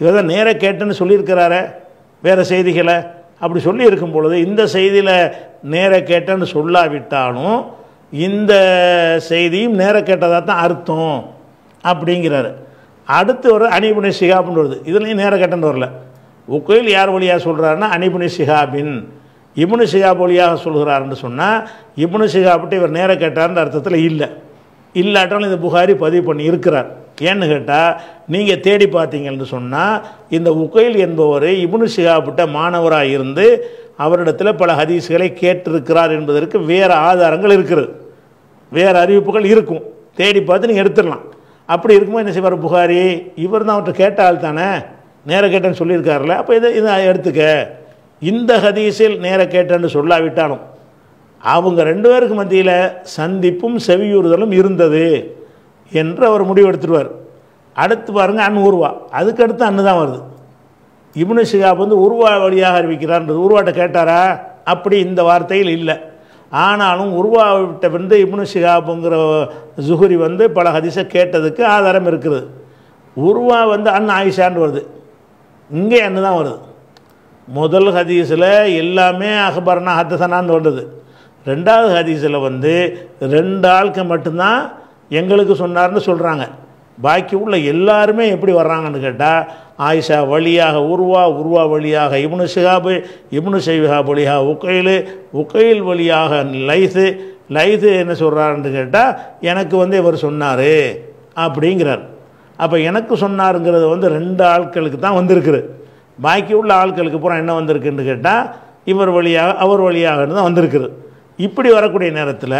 இவர் தான் நேராக கேட்டுன்னு சொல்லியிருக்கிறாரே வேறு செய்திகளை அப்படி சொல்லி இருக்கும் பொழுது இந்த செய்தியில் நேராக கேட்டேன்னு சொல்லாவிட்டாலும் இந்த செய்தியும் நேராக கேட்டதாக தான் அர்த்தம் அப்படிங்கிறாரு அடுத்து ஒரு அனிபுனி சிகாப்னு வருது இதுலேயும் நேராக கேட்டேன்னு வரல உக்கையில் யார் வழியாக சொல்கிறாருன்னா அணிபுணி சிகாபின் இப்னு ஷிஹாப் வழியாக சொல்கிறார்னு சொன்னால் இப்னு பற்றி இவர் நேராக கேட்டார்ன்ற அர்த்தத்தில் இல்லை இல்லாட்டாலும் இந்த புகாரி பதிவு பண்ணி இருக்கிறார் ஏன்னு கேட்டால் நீங்கள் தேடி பார்த்தீங்கன்னு சொன்னால் இந்த உகையில் என்பவர் இப்னு ஷிஹாப்ட்ட மாணவராக இருந்து அவரிடத்தில் பல ஹதீஸ்களை கேட்டிருக்கிறார் என்பதற்கு வேறு ஆதாரங்கள் இருக்கிறது வேறு அறிவிப்புகள் இருக்கும் தேடி பார்த்து நீங்கள் எடுத்துடலாம் அப்படி இருக்கும்போது என்ன செய்வார் புகாரி இவர் தான் அவர்கிட்ட கேட்ட ஆள் தானே நேராக கேட்டேன்னு சொல்லியிருக்காருல அப்போ இதை இதை எடுத்துக்க இந்த ஹதீஸில் நேர கேட்டேன்னு சொல்லாவிட்டாலும் அவங்க ரெண்டு பேருக்கு மத்தியில் சந்திப்பும் செவியூறுதலும் இருந்தது என்று அவர் முடிவெடுத்துடுவார் அடுத்து பாருங்கள் அன் உருவா அதுக்கடுத்து அன்னு தான் வருது இப்னு ஷிகாப் வந்து உருவா வழியாக அறிவிக்கிறான்றது உருவாட்ட கேட்டாரா அப்படி இந்த வார்த்தையில் இல்லை ஆனாலும் உருவாவிட்ட வந்து இப்னு ஷிகாப்புங்கிற ஜுஹுரி வந்து பல ஹதிசை கேட்டதுக்கு ஆதாரம் இருக்கிறது உருவா வந்து அன் ஆயிஷான்னு வருது இங்கே அன்னு தான் வருது முதல் ஹதீஸில் எல்லாமே அகபர்னா ஹத்தசனான்னு சொல்கிறது ரெண்டாவது ஹதீஸில் வந்து ரெண்டு ஆளுக்கு மட்டும்தான் எங்களுக்கு சொன்னார்னு சொல்கிறாங்க பாக்கி உள்ள எல்லாருமே எப்படி வர்றாங்கன்னு கேட்டால் ஆயிஷா வழியாக உருவா உருவா வழியாக இப்னு ஷிஹாபு இப்னு ஷைஹா வழியாக உக்கையில் உக்கையில் வழியாக லைஸு லைஸு என்ன சொல்கிறாருன்னு கேட்டால் எனக்கு வந்து இவர் சொன்னார் அப்படிங்கிறார் அப்போ எனக்கு சொன்னாருங்கிறது வந்து ரெண்டு ஆட்களுக்கு தான் வந்திருக்குது பாக்கி உள்ள ஆட்களுக்கு பூரா என்ன வந்திருக்குன்னு கேட்டால் இவர் வழியாக அவர் வழியாக தான் வந்திருக்குது இப்படி வரக்கூடிய நேரத்தில்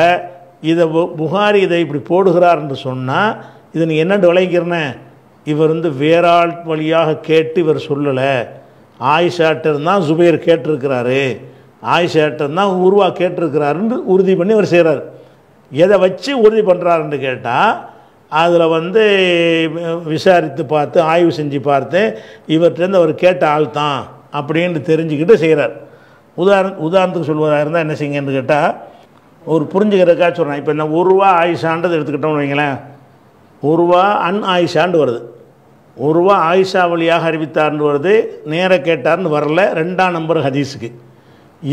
இதை புகாரி இதை இப்படி போடுகிறார் என்று சொன்னால் இதை நீ என்ன விளைக்கிறன இவர் வந்து வேறாள் வழியாக கேட்டு இவர் சொல்லலை ஆயிஷாட்டர் தான் சுபைர் கேட்டிருக்கிறாரு ஆயிஷாட்டர் தான் உருவா கேட்டிருக்கிறாருன்னு உறுதி பண்ணி இவர் செய்கிறார் எதை வச்சு உறுதி பண்ணுறாருன்னு கேட்டால் அதில் வந்து விசாரித்து பார்த்து ஆய்வு செஞ்சு பார்த்து இவர்கிட்டருந்து அவர் கேட்ட ஆள் தான் அப்படின்னு தெரிஞ்சுக்கிட்டு செய்கிறார் உதாரண உதாரணத்துக்கு சொல்வதாக இருந்தால் என்ன செய்யுங்கன்னு கேட்டால் ஒரு புரிஞ்சுக்கிறதுக்காக சொல்கிறேன் இப்போ என்ன ஒரு ரூபா ஆயுஷான்றது எடுத்துக்கிட்டோம்னு வைங்களேன் ஒரு ரூபா அன் ஆயுஷாண்டு வருது ஒரு ரூபா ஆயுஷா வழியாக அறிவித்தார்னு வருது நேர கேட்டார்னு வரல ரெண்டாம் நம்பர் ஹதீஸுக்கு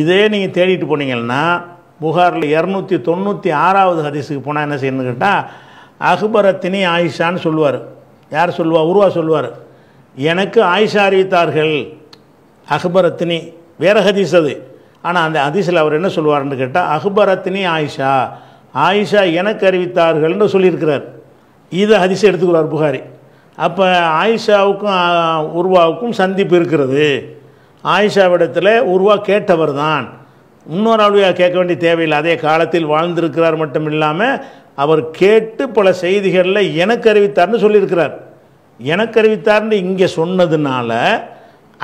இதே நீங்கள் தேடிட்டு போனீங்கன்னா புகாரில் இரநூத்தி தொண்ணூற்றி ஆறாவது ஹதீஸுக்கு போனால் என்ன செய்யணும்னு கேட்டால் அக்பரத்தினி ஆயிஷான்னு சொல்லுவார் யார் சொல்லுவா உருவா சொல்லுவார் எனக்கு ஆயிஷா அறிவித்தார்கள் அக்பரத்தினி வேற ஹதீஸ் அது ஆனால் அந்த ஹதீஸில் அவர் என்ன சொல்லுவார்னு கேட்டால் அக்பரத்தினி ஆயிஷா ஆயிஷா எனக்கு அறிவித்தார்கள்னு சொல்லியிருக்கிறார் இதை ஹதீஸ் எடுத்துக்கிறார் புகாரி அப்போ ஆயிஷாவுக்கும் உருவாவுக்கும் சந்திப்பு இருக்கிறது ஆயிஷாவிடத்தில் உருவா கேட்டவர் தான் இன்னொரு அழுவியாக கேட்க வேண்டிய தேவையில்லை அதே காலத்தில் வாழ்ந்திருக்கிறார் மட்டும் இல்லாமல் அவர் கேட்டு பல செய்திகளில் எனக்கு அறிவித்தார்னு சொல்லியிருக்கிறார் எனக்கு அறிவித்தார்னு இங்கே சொன்னதுனால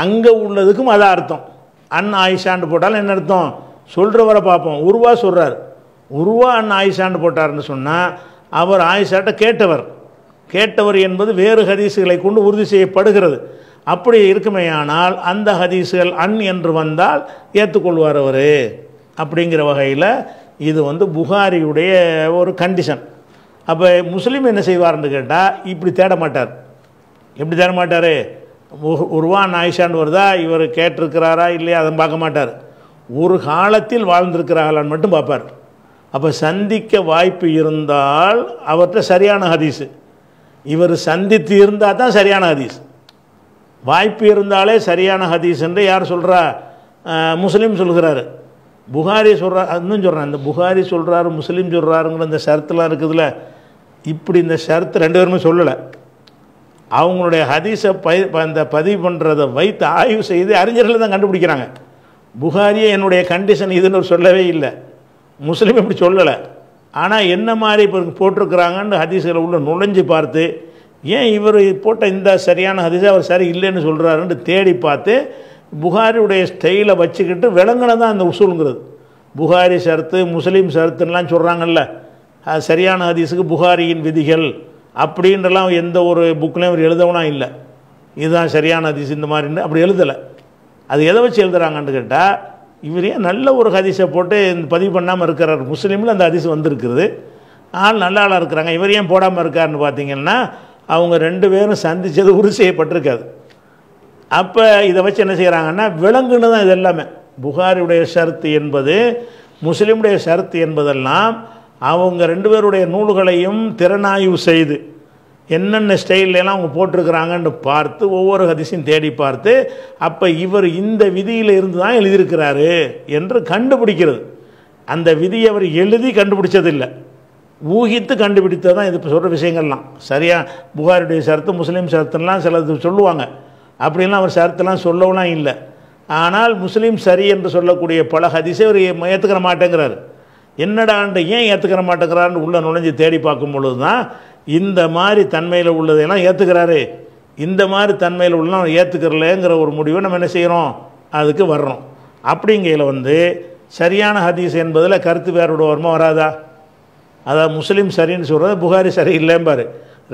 அங்கே உள்ளதுக்கும் அதான் அர்த்தம் அன் ஆயிஷாண்டு போட்டாலும் என்ன அர்த்தம் சொல்கிறவரை பார்ப்போம் உருவா சொல்கிறார் உருவா அன் ஆயிஷாண்டு போட்டார்னு சொன்னால் அவர் ஆயிஷாட்ட கேட்டவர் கேட்டவர் என்பது வேறு ஹதீஸுகளை கொண்டு உறுதி செய்யப்படுகிறது அப்படி இருக்குமேயானால் அந்த ஹதீஸுகள் அன் என்று வந்தால் ஏற்றுக்கொள்வார் அவர் அப்படிங்கிற வகையில் இது வந்து புகாரியுடைய ஒரு கண்டிஷன் அப்போ முஸ்லீம் என்ன செய்வார்னு கேட்டால் இப்படி தேட மாட்டார் எப்படி தேட மாட்டார் உருவான் ஆயிஷான்னு வருதா இவர் கேட்டிருக்கிறாரா இல்லையா அதை பார்க்க மாட்டார் ஒரு காலத்தில் வாழ்ந்திருக்கிறார்களான்னு மட்டும் பார்ப்பார் அப்போ சந்திக்க வாய்ப்பு இருந்தால் அவர்கிட்ட சரியான ஹதீஸு இவர் சந்தித்து இருந்தால் தான் சரியான ஹதீஸ் வாய்ப்பு இருந்தாலே சரியான ஹதீஸ் என்று யார் சொல்கிறா முஸ்லீம் சொல்கிறாரு புகாரி சொல்கிறார் இன்னும் சொல்கிறேன் அந்த புகாரி சொல்கிறாரு முஸ்லீம் சொல்கிறாருங்கிற இந்த ஷரத்துலாம் இருக்குதுல்ல இப்படி இந்த ஷர்த்து ரெண்டு பேருமே சொல்லலை அவங்களுடைய ஹதீஸை ப அந்த பதிவு பண்ணுறதை வைத்து ஆய்வு செய்து அறிஞர்கள் தான் கண்டுபிடிக்கிறாங்க புகாரியே என்னுடைய கண்டிஷன் இதுன்னு சொல்லவே இல்லை முஸ்லீம் இப்படி சொல்லலை ஆனால் என்ன மாதிரி இப்போ போட்டிருக்கிறாங்கன்னு ஹதீஸில் உள்ள நுழைஞ்சு பார்த்து ஏன் இவர் போட்ட இந்த சரியான ஹதீஸை அவர் சரி இல்லைன்னு சொல்கிறாருன்னு தேடி பார்த்து புகாரியுடைய ஸ்டைலை வச்சுக்கிட்டு விலங்கின தான் அந்த உசூலுங்கிறது புகாரி சரத்து முஸ்லீம் சரத்துன்னெலாம் சொல்கிறாங்கல்ல சரியான ஹதீஸுக்கு புகாரியின் விதிகள் அப்படின்றலாம் எந்த ஒரு புக்லேயும் அவர் எழுதவனா இல்லை இதுதான் சரியான ஹதீஸ் இந்த மாதிரின்னு அப்படி எழுதலை அது எதை வச்சு எழுதுகிறாங்கன்னு கேட்டால் இவரே நல்ல ஒரு ஹதீஸை போட்டு பதிவு பண்ணாமல் இருக்கிறார் முஸ்லீமில் அந்த ஹதீஸ் வந்திருக்குது ஆள் நல்ல ஆளாக இருக்கிறாங்க இவர் ஏன் போடாமல் இருக்காருன்னு பார்த்தீங்கன்னா அவங்க ரெண்டு பேரும் சந்தித்தது உறுதி செய்யப்பட்டிருக்காது அப்போ இதை வச்சு என்ன செய்கிறாங்கன்னா விலங்குன்னு தான் இது எல்லாமே புகாரியுடைய ஷரத்து என்பது முஸ்லீமுடைய ஷரத்து என்பதெல்லாம் அவங்க ரெண்டு பேருடைய நூல்களையும் திறனாய்வு செய்து என்னென்ன ஸ்டைல்லாம் அவங்க போட்டிருக்கிறாங்கன்னு பார்த்து ஒவ்வொரு ஹதிசையும் தேடி பார்த்து அப்போ இவர் இந்த விதியில் இருந்து தான் எழுதியிருக்கிறாரு என்று கண்டுபிடிக்கிறது அந்த விதியை அவர் எழுதி கண்டுபிடிச்சதில்லை ஊகித்து கண்டுபிடித்ததான் இது சொல்கிற விஷயங்கள்லாம் சரியாக புகாரிடைய சரத்து முஸ்லீம் சரத்துலாம் சிலது சொல்லுவாங்க அப்படின்லாம் அவர் சரத்துலாம் சொல்லவும்லாம் இல்லை ஆனால் முஸ்லீம் சரி என்று சொல்லக்கூடிய பல ஹதிசை அவர் ஏற்றுக்கிற மாட்டேங்கிறார் என்னடான்ட்டு ஏன் ஏற்றுக்கிற மாட்டேங்கிறான்னு உள்ளே நுழைஞ்சு தேடி பார்க்கும் பொழுது தான் இந்த மாதிரி தன்மையில் உள்ளதையெல்லாம் ஏற்றுக்கிறாரு இந்த மாதிரி தன்மையில் உள்ள ஏற்றுக்கிறலேங்கிற ஒரு முடிவை நம்ம என்ன செய்கிறோம் அதுக்கு வர்றோம் அப்படிங்கையில் வந்து சரியான ஹதீஸ் என்பதில் கருத்து வேறுபடுவோருமா வராதா அதாவது முஸ்லீம் சரின்னு சொல்கிறது புகாரி சரி இல்லைம்பார்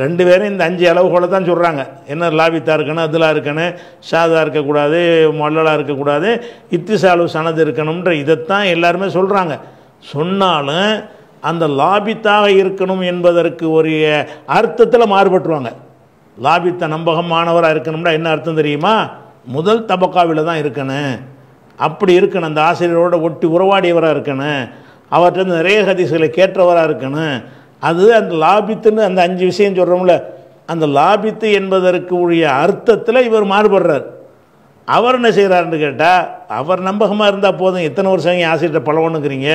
ரெண்டு பேரும் இந்த அஞ்சு அளவுகோலை தான் சொல்கிறாங்க என்ன லாபித்தா இருக்கணும் அதிலாக இருக்கணும் ஷாதா இருக்கக்கூடாது மொல்லலாக இருக்கக்கூடாது இத்திசாலு சனது இருக்கணும்ன்ற இதைத்தான் எல்லாருமே சொல்கிறாங்க சொன்னாலும் அந்த லாபித்தாக இருக்கணும் என்பதற்கு ஒரு அர்த்தத்தில் மாறுபட்டுருவாங்க லாபித்த நம்பகமானவராக இருக்கணும்னா என்ன அர்த்தம் தெரியுமா முதல் தபக்காவில் தான் இருக்கணும் அப்படி இருக்கணும் அந்த ஆசிரியரோட ஒட்டி உறவாடியவராக இருக்கணும் அவர்கிட்ட நிறைய கதிசுகளை கேட்டவராக இருக்கணும் அது அந்த லாபித்துன்னு அந்த அஞ்சு விஷயம் சொல்கிறோம்ல அந்த லாபித்து என்பதற்கு உரிய அர்த்தத்தில் இவர் மாறுபடுறார் அவர் என்ன செய்கிறாருன்னு கேட்டால் அவர் நம்பகமாக இருந்தால் போதும் எத்தனை வருஷம் ஆசிரியர்கிட்ட பழகணுங்கிறீங்க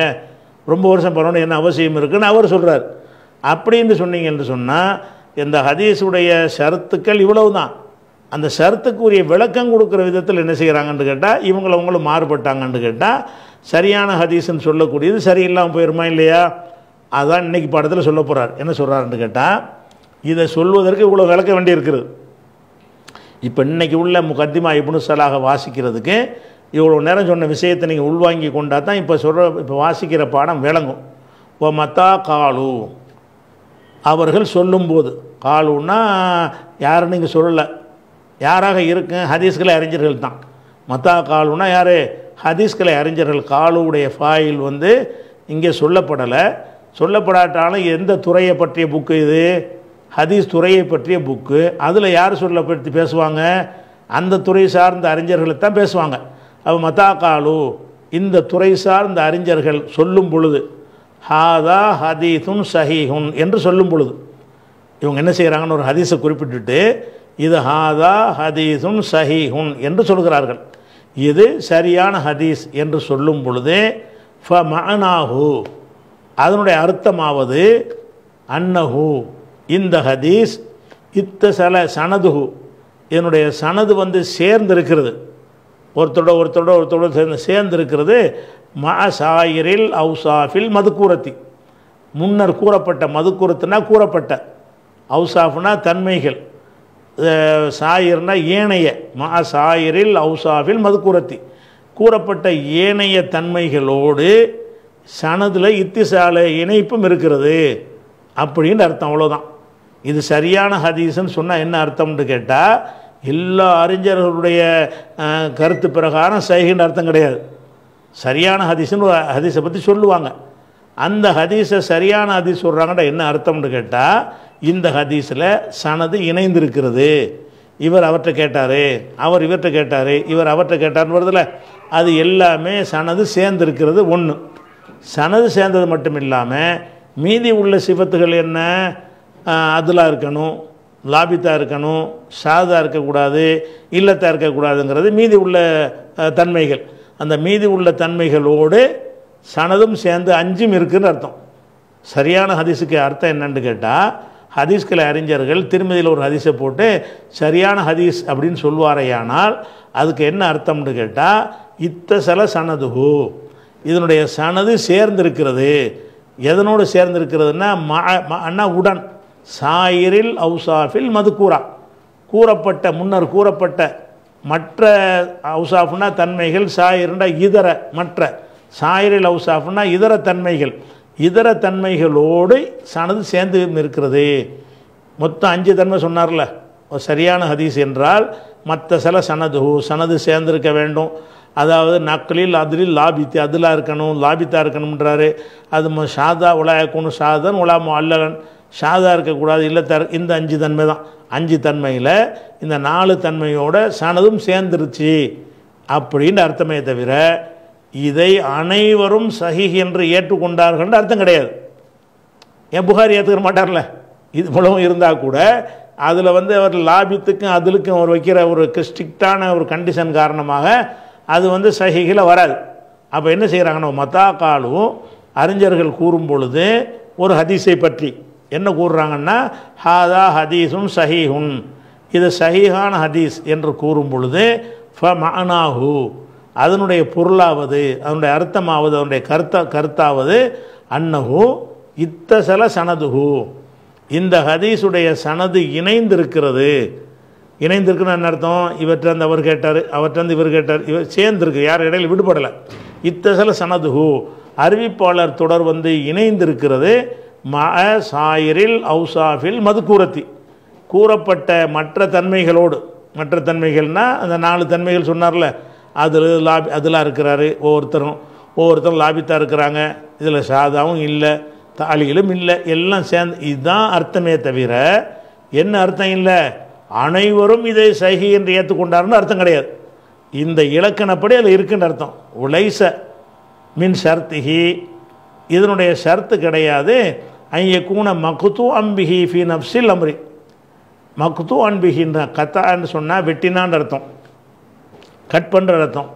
ரொம்ப வருஷம் பழகணும் என்ன அவசியம் இருக்குன்னு அவர் சொல்கிறார் அப்படின்னு சொன்னீங்கன்னு சொன்னால் இந்த ஹதீஸுடைய ஷரத்துக்கள் இவ்வளவு தான் அந்த ஷரத்துக்குரிய விளக்கம் கொடுக்குற விதத்தில் என்ன செய்கிறாங்கன்னு கேட்டால் இவங்களை அவங்களும் மாறுபட்டாங்கன்னு கேட்டால் சரியான ஹதீஸ்ன்னு சொல்லக்கூடியது சரியில்லாமல் போயிருமா இல்லையா அதுதான் இன்றைக்கி படத்தில் சொல்ல போகிறார் என்ன சொல்கிறாருன்னு கேட்டால் இதை சொல்வதற்கு இவ்வளோ விளக்க வேண்டியிருக்கிறது இப்போ இன்றைக்கி உள்ள முகத்திமா இப்னு சலாக வாசிக்கிறதுக்கு இவ்வளோ நேரம் சொன்ன விஷயத்தை நீங்கள் உள்வாங்கி கொண்டா தான் இப்போ சொல்கிற இப்போ வாசிக்கிற பாடம் விளங்கும் ஓ மத்தா காலு அவர்கள் சொல்லும்போது காலுன்னா யாரும் நீங்கள் சொல்லலை யாராக இருக்கு ஹதீஸ்களை அறிஞர்கள் தான் மத்தா காலுன்னா யார் ஹதீஸ்களை அறிஞர்கள் காலுடைய ஃபாயில் வந்து இங்கே சொல்லப்படலை சொல்லப்படாட்டாலும் எந்த துறையை பற்றிய புக்கு இது ஹதீஸ் துறையை பற்றிய புக்கு அதில் யார் சொல்லப்படுத்தி பேசுவாங்க அந்த துறை சார்ந்த அறிஞர்களை தான் பேசுவாங்க அப்போ மதாக்காலு இந்த துறை சார்ந்த அறிஞர்கள் சொல்லும் பொழுது ஹாதா ஹதீதுன் சஹீஹுன் என்று சொல்லும் பொழுது இவங்க என்ன செய்கிறாங்கன்னு ஒரு ஹதீஸை குறிப்பிட்டுட்டு இது ஹாதா ஹதீஸும் சஹீஹுன் என்று சொல்கிறார்கள் இது சரியான ஹதீஸ் என்று சொல்லும் பொழுது ஃப மனாஹூ அதனுடைய அர்த்தமாவது அன்னஹு இந்த ஹதீஸ் இத்த சில சனதுகு என்னுடைய சனது வந்து சேர்ந்திருக்கிறது ஒருத்தரோட ஒருத்தரோட ஒருத்தரோட சேர்ந்து சேர்ந்திருக்கிறது ம சாயிரில் அவுசாஃபில் மதுக்கூரத்தி முன்னர் கூறப்பட்ட மதுக்கூரத்துனா கூறப்பட்ட அவுசாஃப்னா தன்மைகள் சாயிர்னா ஏனைய மா அவுசாஃபில் மதுக்கூரத்தி கூறப்பட்ட ஏனைய தன்மைகளோடு சனதில் இத்திசால இணைப்பும் இருக்கிறது அப்படின்னு அர்த்தம் அவ்வளோதான் இது சரியான ஹதீஸ்ன்னு சொன்னால் என்ன அர்த்தம்னு கேட்டால் எல்லா அறிஞர்களுடைய கருத்து பிரகாரம் சைகின்ற அர்த்தம் கிடையாது சரியான ஹதீஸ்ன்னு ஒரு ஹதீஸை பற்றி சொல்லுவாங்க அந்த ஹதீஸை சரியான ஹதீஸ் சொல்கிறாங்கடா என்ன அர்த்தம்னு கேட்டால் இந்த ஹதீஸில் சனது இணைந்திருக்கிறது இவர் அவர்கிட்ட கேட்டார் அவர் இவர்கிட்ட கேட்டார் இவர் அவர்கிட்ட கேட்டார்னு வருதில்ல அது எல்லாமே சனது சேர்ந்துருக்கிறது ஒன்று சனது சேர்ந்தது மட்டும் இல்லாமல் மீதி உள்ள சிஃபத்துகள் என்ன அதிலாக இருக்கணும் லாபித்தாக இருக்கணும் சாதா இருக்கக்கூடாது இல்லத்தாக இருக்கக்கூடாதுங்கிறது மீதி உள்ள தன்மைகள் அந்த மீதி உள்ள தன்மைகளோடு சனதும் சேர்ந்து அஞ்சும் இருக்குதுன்னு அர்த்தம் சரியான ஹதீஸுக்கு அர்த்தம் என்னன்னு கேட்டால் ஹதீஸ்களை அறிஞர்கள் திருமதியில் ஒரு ஹதீஸை போட்டு சரியான ஹதீஸ் அப்படின்னு சொல்லுவாரையானால் அதுக்கு என்ன அர்த்தம்னு கேட்டால் இத்தசல சனதுகு இதனுடைய சனது சேர்ந்திருக்கிறது எதனோடு சேர்ந்திருக்கிறதுனா அண்ணா உடன் சாயிரில் அவுசாஃபில் மதுக்கூரா கூறப்பட்ட முன்னர் கூறப்பட்ட மற்ற அவுசாஃப்னா தன்மைகள் சாயிர்னா இதர மற்ற சாயிரில் அவுசாஃப்னா இதர தன்மைகள் இதர தன்மைகளோடு சனது சேர்ந்து இருக்கிறது மொத்தம் அஞ்சு தன்மை சொன்னார்ல சரியான ஹதீஸ் என்றால் மற்ற சில சனது சனது சேர்ந்திருக்க வேண்டும் அதாவது நக்கலில் அதிலில் லாபித்து அதிலாக இருக்கணும் லாபித்தாக இருக்கணும்ன்றாரு அது ஷாதா உலாயக்கணும் ஷாதன் உலாமு அல்லகன் ஷாதா இருக்கக்கூடாது இல்லை தர் இந்த அஞ்சு தன்மை தான் அஞ்சு தன்மையில் இந்த நாலு தன்மையோட சனதும் சேர்ந்துருச்சு அப்படின்னு அர்த்தமே தவிர இதை அனைவரும் சஹிஹ் என்று ஏற்றுக்கொண்டார்கள் அர்த்தம் கிடையாது ஏன் புகார் ஏற்றுக்க மாட்டார்ல இது மூலம் இருந்தால் கூட அதில் வந்து அவர் லாபித்துக்கும் அதிலுக்கும் அவர் வைக்கிற ஒரு ஸ்ட்ரிக்டான ஒரு கண்டிஷன் காரணமாக அது வந்து சஹிகில வராது அப்போ என்ன செய்கிறாங்கன்னா மத்தா காலும் அறிஞர்கள் கூறும் பொழுது ஒரு ஹதீஸை பற்றி என்ன கூறுறாங்கன்னா ஹாதா ஹதீஸும் சஹீஹுன் இது சஹீஹான ஹதீஸ் என்று கூறும் பொழுது ஃப மனாஹு அதனுடைய பொருளாவது அதனுடைய அர்த்தமாவது அதனுடைய கருத்த கருத்தாவது அன்னஹு இத்தசல சனதுகு இந்த ஹதீஸுடைய சனது இணைந்திருக்கிறது இணைந்திருக்குன்னு என்ன அர்த்தம் இவற்றிருந்து அவர் கேட்டார் அவற்றிருந்து இவர் கேட்டார் இவர் சேர்ந்துருக்கு யார் இடையில் விடுபடலை இத்தகல சனதுகு அறிவிப்பாளர் தொடர் வந்து இணைந்திருக்கிறது ம சாயிரில் அவுசாஃபில் மதுக்கூரத்தி கூறப்பட்ட மற்ற தன்மைகளோடு மற்ற தன்மைகள்னால் அந்த நாலு தன்மைகள் சொன்னார்ல அதில் லாபி அதில் இருக்கிறாரு ஒவ்வொருத்தரும் ஒவ்வொருத்தரும் லாபித்தாக இருக்கிறாங்க இதில் சாதாவும் இல்லை தாலிகளும் இல்லை எல்லாம் சேர்ந்து இதுதான் அர்த்தமே தவிர என்ன அர்த்தம் இல்லை அனைவரும் இதை சைகை என்று ஏற்றுக்கொண்டார்னு அர்த்தம் கிடையாது இந்த இலக்கணப்படி அதில் இருக்குன்னு அர்த்தம் உலைச மின் சர்த்திகி இதனுடைய ஷர்த்து கிடையாது ஐய கூண மக்குத்து அம்பிகி ஃபி நப்சில் அம்ரி மக்குத்து அன்பிகின்ற கத்தான்னு சொன்னால் வெட்டினான்னு அர்த்தம் கட் பண்ணுற அர்த்தம்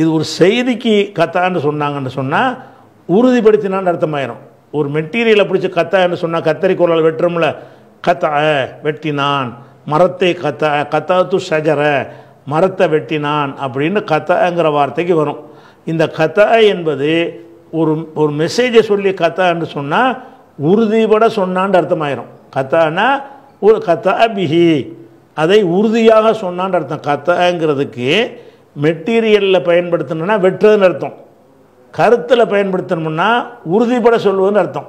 இது ஒரு செய்திக்கு கத்தான்னு சொன்னாங்கன்னு சொன்னால் உறுதிப்படுத்தினான்னு அர்த்தமாயிரும் ஒரு மெட்டீரியலை பிடிச்சி கத்தான்னு சொன்னால் கத்தரிக்கோளால் வெட்டுறோம்ல கத்த வெட்டினான் மரத்தை கத்த கத்தாத்து ஷஜர மரத்தை வெட்டினான் அப்படின்னு கத்தங்கிற வார்த்தைக்கு வரும் இந்த கதா என்பது ஒரு ஒரு மெசேஜை சொல்லி கத்தான்னு சொன்னால் உறுதிபட சொன்னான்னு அர்த்தமாயிரும் கத்தானா ஒரு கத்தா பிஹி அதை உறுதியாக சொன்னான்னு அர்த்தம் கத்தங்கிறதுக்கு மெட்டீரியலில் பயன்படுத்தணும்னா வெட்டுறதுன்னு அர்த்தம் கருத்தில் பயன்படுத்தணும்னா உறுதிபட சொல்வதுன்னு அர்த்தம்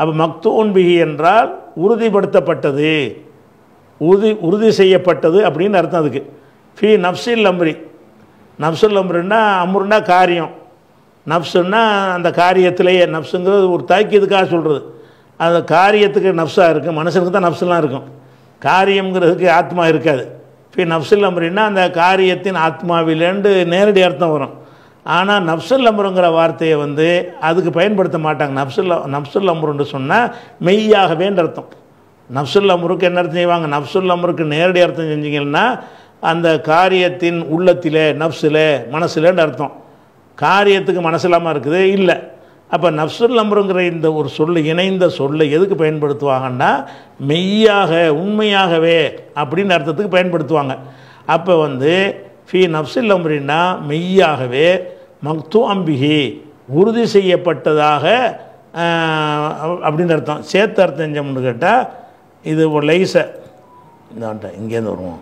அப்போ மக்தூன் பிஹி என்றால் உறுதிப்படுத்தப்பட்டது உறுதி உறுதி செய்யப்பட்டது அப்படின்னு அர்த்தம் அதுக்கு ஃபி நப்சில் அம்ரி நப்சுல் அம்ருன்னா அம்ருன்னா காரியம் நப்சுன்னா அந்த காரியத்திலேயே நப்சுங்கிறது ஒரு தாக்கியதுக்காக சொல்கிறது அந்த காரியத்துக்கு நப்ஸாக இருக்கும் மனுஷனுக்கு தான் நப்சுலாம் இருக்கும் காரியங்கிறதுக்கு ஆத்மா இருக்காது ஃபி நப்சுல் அம்ரின்னா அந்த காரியத்தின் ஆத்மாவிலேண்டு நேரடி அர்த்தம் வரும் ஆனால் நப்சுல் அம்ருங்கிற வார்த்தையை வந்து அதுக்கு பயன்படுத்த மாட்டாங்க நப்சுல் நப்சுல் அம்ருன்னு சொன்னால் மெய்யாகவேன்ற அர்த்தம் நப்சுல் அமருக்கு என்ன அர்த்தம் செய்வாங்க நப்சுல் அமருக்கு நேரடி அர்த்தம் செஞ்சீங்கன்னா அந்த காரியத்தின் உள்ளத்தில் நப்ஸில் மனசுலேன்னு அர்த்தம் காரியத்துக்கு மனசில்லாமல் இருக்குது இல்லை அப்போ நப்சுல் அமருங்கிற இந்த ஒரு சொல்லு இணைந்த சொல்லை எதுக்கு பயன்படுத்துவாங்கன்னா மெய்யாக உண்மையாகவே அப்படின்னு அர்த்தத்துக்கு பயன்படுத்துவாங்க அப்போ வந்து ஃபி நப்சுல் அம்ரின்னா மெய்யாகவே மக்து அம்பிகி உறுதி செய்யப்பட்டதாக அப்படின்னு அர்த்தம் சேர்த்து அர்த்தம் செஞ்சோம்னு கேட்டால் இது ஒலைச இதாண்ட இங்கேருந்து வருவோம்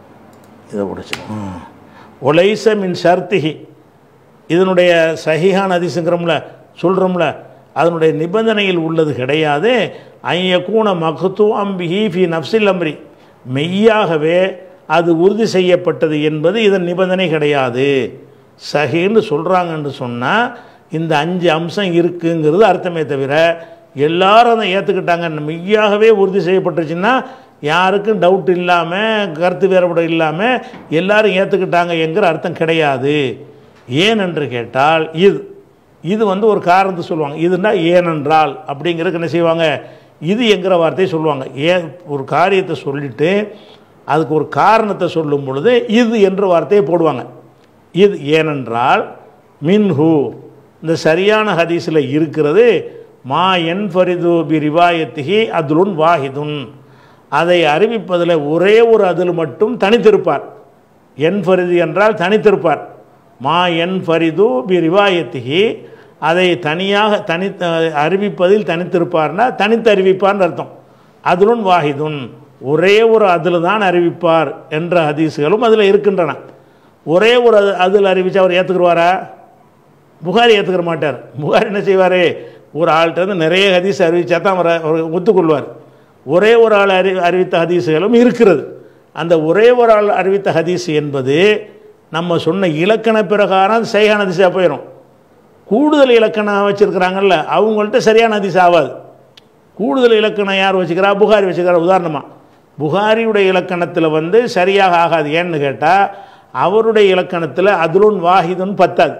இதை பிடிச்சிடும் ஒலைச மின் சர்த்திகி இதனுடைய சஹிஹான் அதிசங்கிறோம்ல சொல்கிறோம்ல அதனுடைய நிபந்தனையில் உள்ளது கிடையாது கூண மகத்துவ அம்பி ஹீஃபி நப்சில் அம்பரி மெய்யாகவே அது உறுதி செய்யப்பட்டது என்பது இதன் நிபந்தனை கிடையாது சஹின்னு சொல்கிறாங்கன்னு சொன்னால் இந்த அஞ்சு அம்சம் இருக்குங்கிறது அர்த்தமே தவிர எல்லாரும் அதை ஏற்றுக்கிட்டாங்க மெய்யாகவே உறுதி செய்யப்பட்டுருச்சுன்னா யாருக்கும் டவுட் இல்லாமல் கருத்து வேறுபாடு இல்லாமல் எல்லாரும் ஏற்றுக்கிட்டாங்க என்கிற அர்த்தம் கிடையாது ஏனென்று கேட்டால் இது இது வந்து ஒரு காரணத்தை சொல்லுவாங்க இதுனா ஏனென்றால் அப்படிங்கிறதுக்கு என்ன செய்வாங்க இது என்கிற வார்த்தையை சொல்லுவாங்க ஏன் ஒரு காரியத்தை சொல்லிவிட்டு அதுக்கு ஒரு காரணத்தை சொல்லும் பொழுது இது என்ற வார்த்தையை போடுவாங்க இது ஏனென்றால் மின்ஹூ இந்த சரியான ஹதீஸில் இருக்கிறது மா என் ஃபரிது பி ரிவாயத்திகி அதுலுன் வாஹிதுன் அதை அறிவிப்பதில் ஒரே ஒரு அதில் மட்டும் தனித்திருப்பார் என் ஃபரிது என்றால் தனித்திருப்பார் மா என் ஃபரிது பி ரிவாயத்திகி அதை தனியாக தனி அறிவிப்பதில் தனித்திருப்பார்னா தனித்து அறிவிப்பார்னு அர்த்தம் அதுலுன் வாஹிதுன் ஒரே ஒரு அதில் தான் அறிவிப்பார் என்ற ஹதீஸுகளும் அதில் இருக்கின்றன ஒரே ஒரு அது அதில் அறிவித்து அவர் ஏற்றுக்குருவாரா புகாரி ஏற்றுக்கிற மாட்டார் புகார் என்ன செய்வாரே ஒரு ஆள்கிட்ட வந்து நிறைய ஹதீஸ் அறிவித்தா தான் அவர் ஒத்துக்கொள்வார் ஒரே ஒரு ஆள் அறி அறிவித்த ஹதீஸுகளும் இருக்கிறது அந்த ஒரே ஒரு ஆள் அறிவித்த ஹதீஸ் என்பது நம்ம சொன்ன இலக்கண பிரகாரம் சரியான ஹதீஸாக போயிடும் கூடுதல் இலக்கணம் வச்சுருக்கிறாங்கல்ல அவங்கள்ட்ட சரியான ஹதீஸ் ஆகாது கூடுதல் இலக்கணம் யார் வச்சுக்கிறா புகாரி வச்சுக்கிறா உதாரணமாக புகாரியுடைய இலக்கணத்தில் வந்து சரியாக ஆகாது ஏன்னு கேட்டால் அவருடைய இலக்கணத்தில் அதுலுன் வாஹிதுன்னு பத்தாது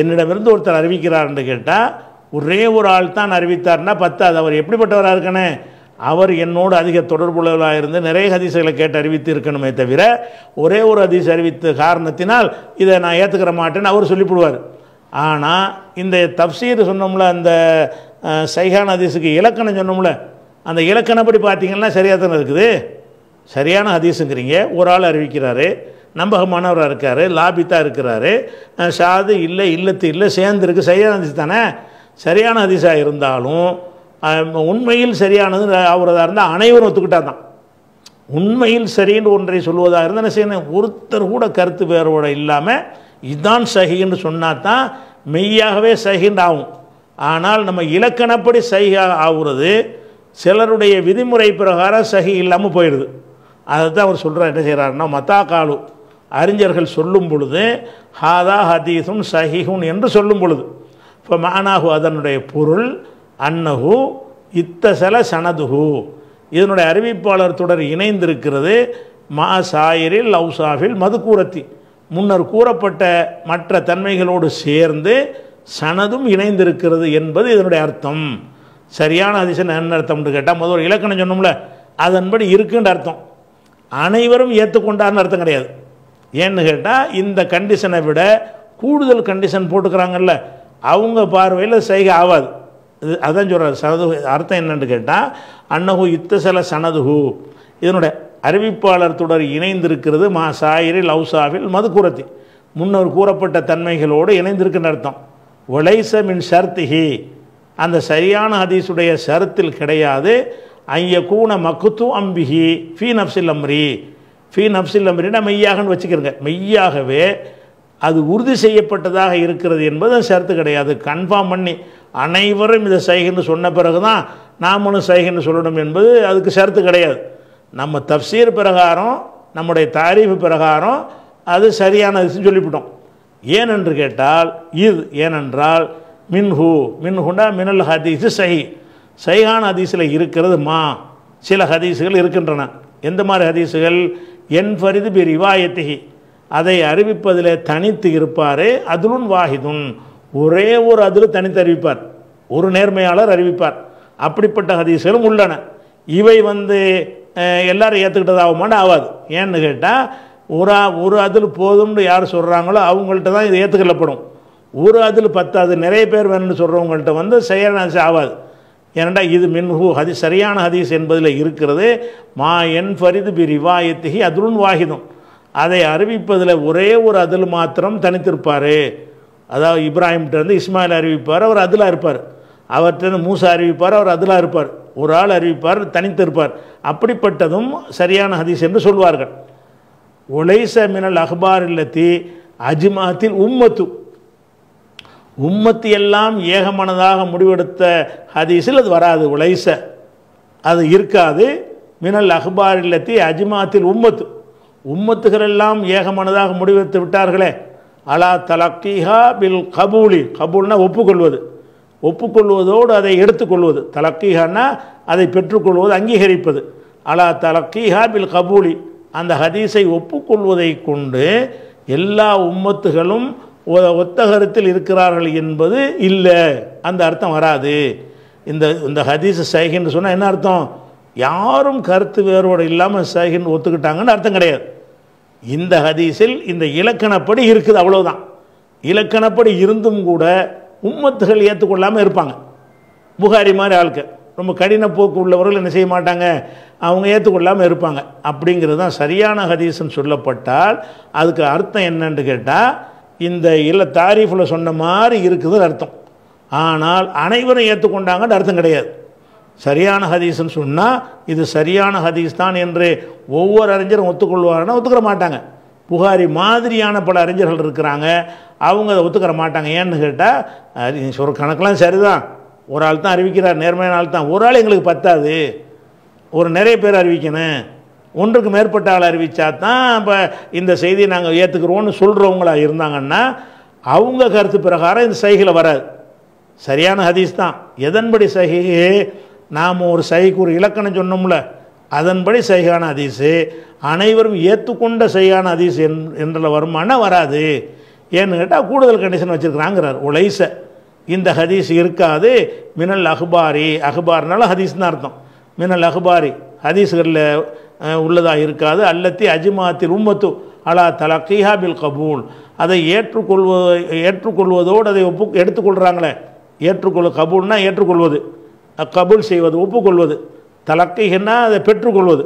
என்னிடமிருந்து ஒருத்தர் அறிவிக்கிறார்னு கேட்டால் ஒரே ஒரு ஆள் தான் அறிவித்தார்னா பத்தாது அவர் எப்படிப்பட்டவராக இருக்கணும் அவர் என்னோடு அதிக தொடர்புள்ளவராக இருந்து நிறைய ஹதீசுகளை கேட்டு அறிவித்து இருக்கணுமே தவிர ஒரே ஒரு ஹதீஸ் அறிவித்த காரணத்தினால் இதை நான் ஏற்றுக்கிற மாட்டேன்னு அவர் சொல்லிவிடுவார் ஆனால் இந்த தப்சீர் சொன்னோம்ல அந்த சைகான் ஹதீஸுக்கு இலக்கணம் சொன்னோம்ல அந்த இலக்கணப்படி பார்த்தீங்கன்னா சரியாக தானே இருக்குது சரியான ஹதீஸுங்கிறீங்க ஒரு ஆள் அறிவிக்கிறாரு நம்பகமானவராக இருக்கார் லாபித்தாக இருக்கிறாரு சாது இல்லை இல்லத்து இல்லை சேர்ந்துருக்கு சரியான ஹதீஸ் தானே சரியான ஹதீஸாக இருந்தாலும் உண்மையில் சரியானது அவரதாக இருந்தால் அனைவரும் ஒத்துக்கிட்டா தான் உண்மையில் சரின்னு ஒன்றை சொல்வதாக இருந்தால் என்ன செய்யணும் ஒருத்தர் கூட கருத்து வேறுபாடு இல்லாமல் இதுதான் சகின்னு சொன்னால் தான் மெய்யாகவே சகின்னு ஆகும் ஆனால் நம்ம இலக்கணப்படி சகியாக ஆகுறது சிலருடைய விதிமுறை பிரகாரம் சகி இல்லாமல் போயிடுது அதை தான் அவர் சொல்கிறார் என்ன செய்கிறாருன்னா மத்தா காலு அறிஞர்கள் சொல்லும் பொழுது ஹாதா ஹதீசும் சஹிஹும் என்று சொல்லும் பொழுது இப்போ மானாகு அதனுடைய பொருள் அன்னகு இத்தசல சனதுகு இதனுடைய அறிவிப்பாளர் தொடர் இணைந்திருக்கிறது மா சாயிரில் லவ்சாஃபில் மதுக்கூரத்தி முன்னர் கூறப்பட்ட மற்ற தன்மைகளோடு சேர்ந்து சனதும் இணைந்திருக்கிறது என்பது இதனுடைய அர்த்தம் சரியான அதிசயம் என்ன அர்த்தம்னு கேட்டால் முதல் இலக்கணம் சொன்னோம்ல அதன்படி இருக்குன்ற அர்த்தம் அனைவரும் ஏற்றுக்கொண்டார்னு அர்த்தம் கிடையாது ஏன்னு கேட்டால் இந்த கண்டிஷனை விட கூடுதல் கண்டிஷன் போட்டுக்கிறாங்கல்ல அவங்க பார்வையில் சைகை ஆகாது இது அதான் சொல்கிறார் சனதுகு அர்த்தம் என்னென்னு கேட்டால் அன்னகு யுத்தசல சனதுகு இதனுடைய அறிவிப்பாளர் தொடர் இணைந்திருக்கிறது மா சாயிரி லவ்சாவில் மதுக்கூரத்தி முன்னர் கூறப்பட்ட தன்மைகளோடு இணைந்திருக்குன்னு அர்த்தம் ஒலைச மின் சர்த்திகி அந்த சரியான அதிசுடைய சரத்தில் கிடையாது ஐய கூண மக்குத்து அம்பிகி ஃபீ நப்சில் அம்ரி ஃபீ நப்சில் அம்ரினா மெய்யாகன்னு வச்சுக்கிறேங்க மெய்யாகவே அது உறுதி செய்யப்பட்டதாக இருக்கிறது என்பது சேர்த்து கிடையாது கன்ஃபார்ம் பண்ணி அனைவரும் இதை சைகன்னு சொன்ன பிறகு தான் நாமளும் சைகன்னு சொல்லணும் என்பது அதுக்கு சேர்த்து கிடையாது நம்ம தப்சீர் பிரகாரம் நம்முடைய தாரீஃபு பிரகாரம் அது சரியானதுன்னு சொல்லிவிட்டோம் ஏனென்று கேட்டால் இது ஏனென்றால் மின் மின்ஹுண்டா மினல் ஹதீஸு சஹி சைஹான் ஹதீஸில் இருக்கிறது மா சில ஹதீஸுகள் இருக்கின்றன எந்த மாதிரி ஹதீஸுகள் என் ஃபரிது பி ரிவாயத்திகி அதை அறிவிப்பதில் தனித்து இருப்பாரே அதுலுன் வாஹிதுன் ஒரே ஒரு அதில் தனித்து அறிவிப்பார் ஒரு நேர்மையாளர் அறிவிப்பார் அப்படிப்பட்ட ஹதீஸ்களும் உள்ளன இவை வந்து எல்லாரும் ஏற்றுக்கிட்டதாகுமான்னு ஆகாது ஏன்னு கேட்டால் ஒரு ஒரு அதில் போதும்னு யார் சொல்கிறாங்களோ அவங்கள்ட்ட தான் இது ஏற்றுக்கொள்ளப்படும் ஒரு அதில் பத்தாது நிறைய பேர் வேணும்னு சொல்கிறவங்கள்ட்ட வந்து செயலாசி ஆகாது ஏனண்டா இது மின்ஹு ஹதி சரியான ஹதீஸ் என்பதில் இருக்கிறது மா என் ஃபரிது பி எத்திகி அதுலும் வாகிதம் அதை அறிவிப்பதில் ஒரே ஒரு அதில் மாத்திரம் தனித்திருப்பார் அதாவது வந்து இஸ்மாயில் அறிவிப்பார் அவர் அதிலாக இருப்பார் அவர்கிட்ட மூசா அறிவிப்பார் அவர் அதிலாக இருப்பார் ஒரு ஆள் அறிவிப்பார் தனித்திருப்பார் அப்படிப்பட்டதும் சரியான ஹதீஸ் என்று சொல்வார்கள் ஒலைச மினல் அஹ்பார் இல்லத்தி அஜ்மாத்தில் உம்மத்து உம்மத்து எல்லாம் ஏகமனதாக முடிவெடுத்த ஹதீஸில் அது வராது உலைச அது இருக்காது மினல் அஹ்பார் இல்லத்தி அஜ்மாத்தில் உம்மத்து உம்மத்துகளெல்லாம் ஏகமானதாக முடிவெடுத்து விட்டார்களே அலா தலக்கீஹா பில் கபூலி கபூல்னா ஒப்புக்கொள்வது ஒப்புக்கொள்வதோடு அதை எடுத்துக்கொள்வது தலக்கீஹான்னா அதை பெற்றுக்கொள்வது அங்கீகரிப்பது அலா தலக்கீஹா பில் கபூலி அந்த ஹதீஸை ஒப்புக்கொள்வதை கொண்டு எல்லா உம்மத்துகளும் ஒத்த கருத்தில் இருக்கிறார்கள் என்பது இல்லை அந்த அர்த்தம் வராது இந்த இந்த ஹதீஸ் சைகின்னு சொன்னால் என்ன அர்த்தம் யாரும் கருத்து வேறுபாடு இல்லாமல் சஹின் ஒத்துக்கிட்டாங்கன்னு அர்த்தம் கிடையாது இந்த ஹதீஸில் இந்த இலக்கணப்படி இருக்குது அவ்வளோதான் இலக்கணப்படி இருந்தும் கூட உம்மத்துகள் ஏற்றுக்கொள்ளாமல் இருப்பாங்க புகாரி மாதிரி ஆளுக்கு ரொம்ப கடின போக்கு உள்ளவர்கள் என்ன செய்ய மாட்டாங்க அவங்க ஏற்றுக்கொள்ளாமல் இருப்பாங்க அப்படிங்கிறது தான் சரியான ஹதீஸ்ன்னு சொல்லப்பட்டால் அதுக்கு அர்த்தம் என்னன்னு கேட்டால் இந்த இல்லை தாரீஃபில் சொன்ன மாதிரி இருக்குதுன்னு அர்த்தம் ஆனால் அனைவரும் ஏற்றுக்கொண்டாங்கன்னு அர்த்தம் கிடையாது சரியான ஹதீஸ்னு சொன்னால் இது சரியான ஹதீஸ் தான் என்று ஒவ்வொரு அறிஞரும் ஒத்துக்கொள்வாருன்னா ஒத்துக்கிற மாட்டாங்க புகாரி மாதிரியான பல அறிஞர்கள் இருக்கிறாங்க அவங்க அதை ஒத்துக்கிற மாட்டாங்க ஏன்னு கேட்டால் ஒரு கணக்கெலாம் சரிதான் ஒரு ஆள் தான் அறிவிக்கிறார் நேர்மையான ஆள் தான் ஒரு ஆள் எங்களுக்கு பத்தாது ஒரு நிறைய பேர் அறிவிக்கணும் ஒன்றுக்கு மேற்பட்ட ஆள் அறிவித்தா தான் இப்போ இந்த செய்தியை நாங்கள் ஏற்றுக்கிறோன்னு சொல்கிறவங்களா இருந்தாங்கன்னா அவங்க கருத்து பிரகாரம் இந்த சைகையில் வராது சரியான ஹதீஸ் தான் எதன்படி சைகையே நாம் ஒரு சைக்கு ஒரு இலக்கணம் சொன்னோம்ல அதன்படி சைகான அதிசு அனைவரும் ஏற்றுக்கொண்ட சைகான அதிசு என் என்ற வருமானம் வராது ஏன்னு கேட்டால் கூடுதல் கண்டிஷன் வச்சுருக்கிறாங்கிறார் உலைச இந்த ஹதீஸ் இருக்காது மினல் அஹ்பாரி அஹ்பார்னாலும் ஹதீஸ் தான் அர்த்தம் மினல் அஹ்பாரி ஹதீஸ்களில் உள்ளதாக இருக்காது அல்லத்தி அஜிமாத்தி உம்மத்து அலா தலா பில் கபூல் அதை ஏற்றுக்கொள்வ ஏற்றுக்கொள்வதோடு அதை ஒப்பு எடுத்துக்கொள்கிறாங்களே ஏற்றுக்கொள்ள கபூல்னால் ஏற்றுக்கொள்வது கபுல் செய்வது ஒப்புக்கொள்வது தலக்கைகன்னா அதை பெற்றுக்கொள்வது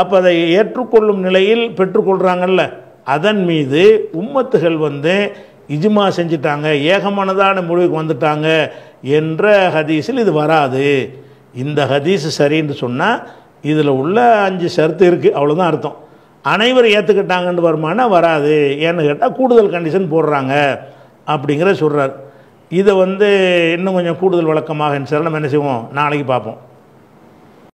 அப்போ அதை ஏற்றுக்கொள்ளும் நிலையில் பெற்றுக்கொள்கிறாங்கல்ல அதன் மீது உம்மத்துகள் வந்து இஜுமா செஞ்சிட்டாங்க ஏகமானதான முடிவுக்கு வந்துட்டாங்க என்ற ஹதீஸில் இது வராது இந்த ஹதீஸ் சரின்னு சொன்னால் இதில் உள்ள அஞ்சு ஷர்த்து இருக்குது அவ்வளோதான் அர்த்தம் அனைவர் ஏற்றுக்கிட்டாங்கன்னு வருமானா வராது ஏன்னு கேட்டால் கூடுதல் கண்டிஷன் போடுறாங்க அப்படிங்கிற சொல்கிறார் இதை வந்து இன்னும் கொஞ்சம் கூடுதல் விளக்கமாக சரணம் என்ன செய்வோம் நாளைக்கு பார்ப்போம்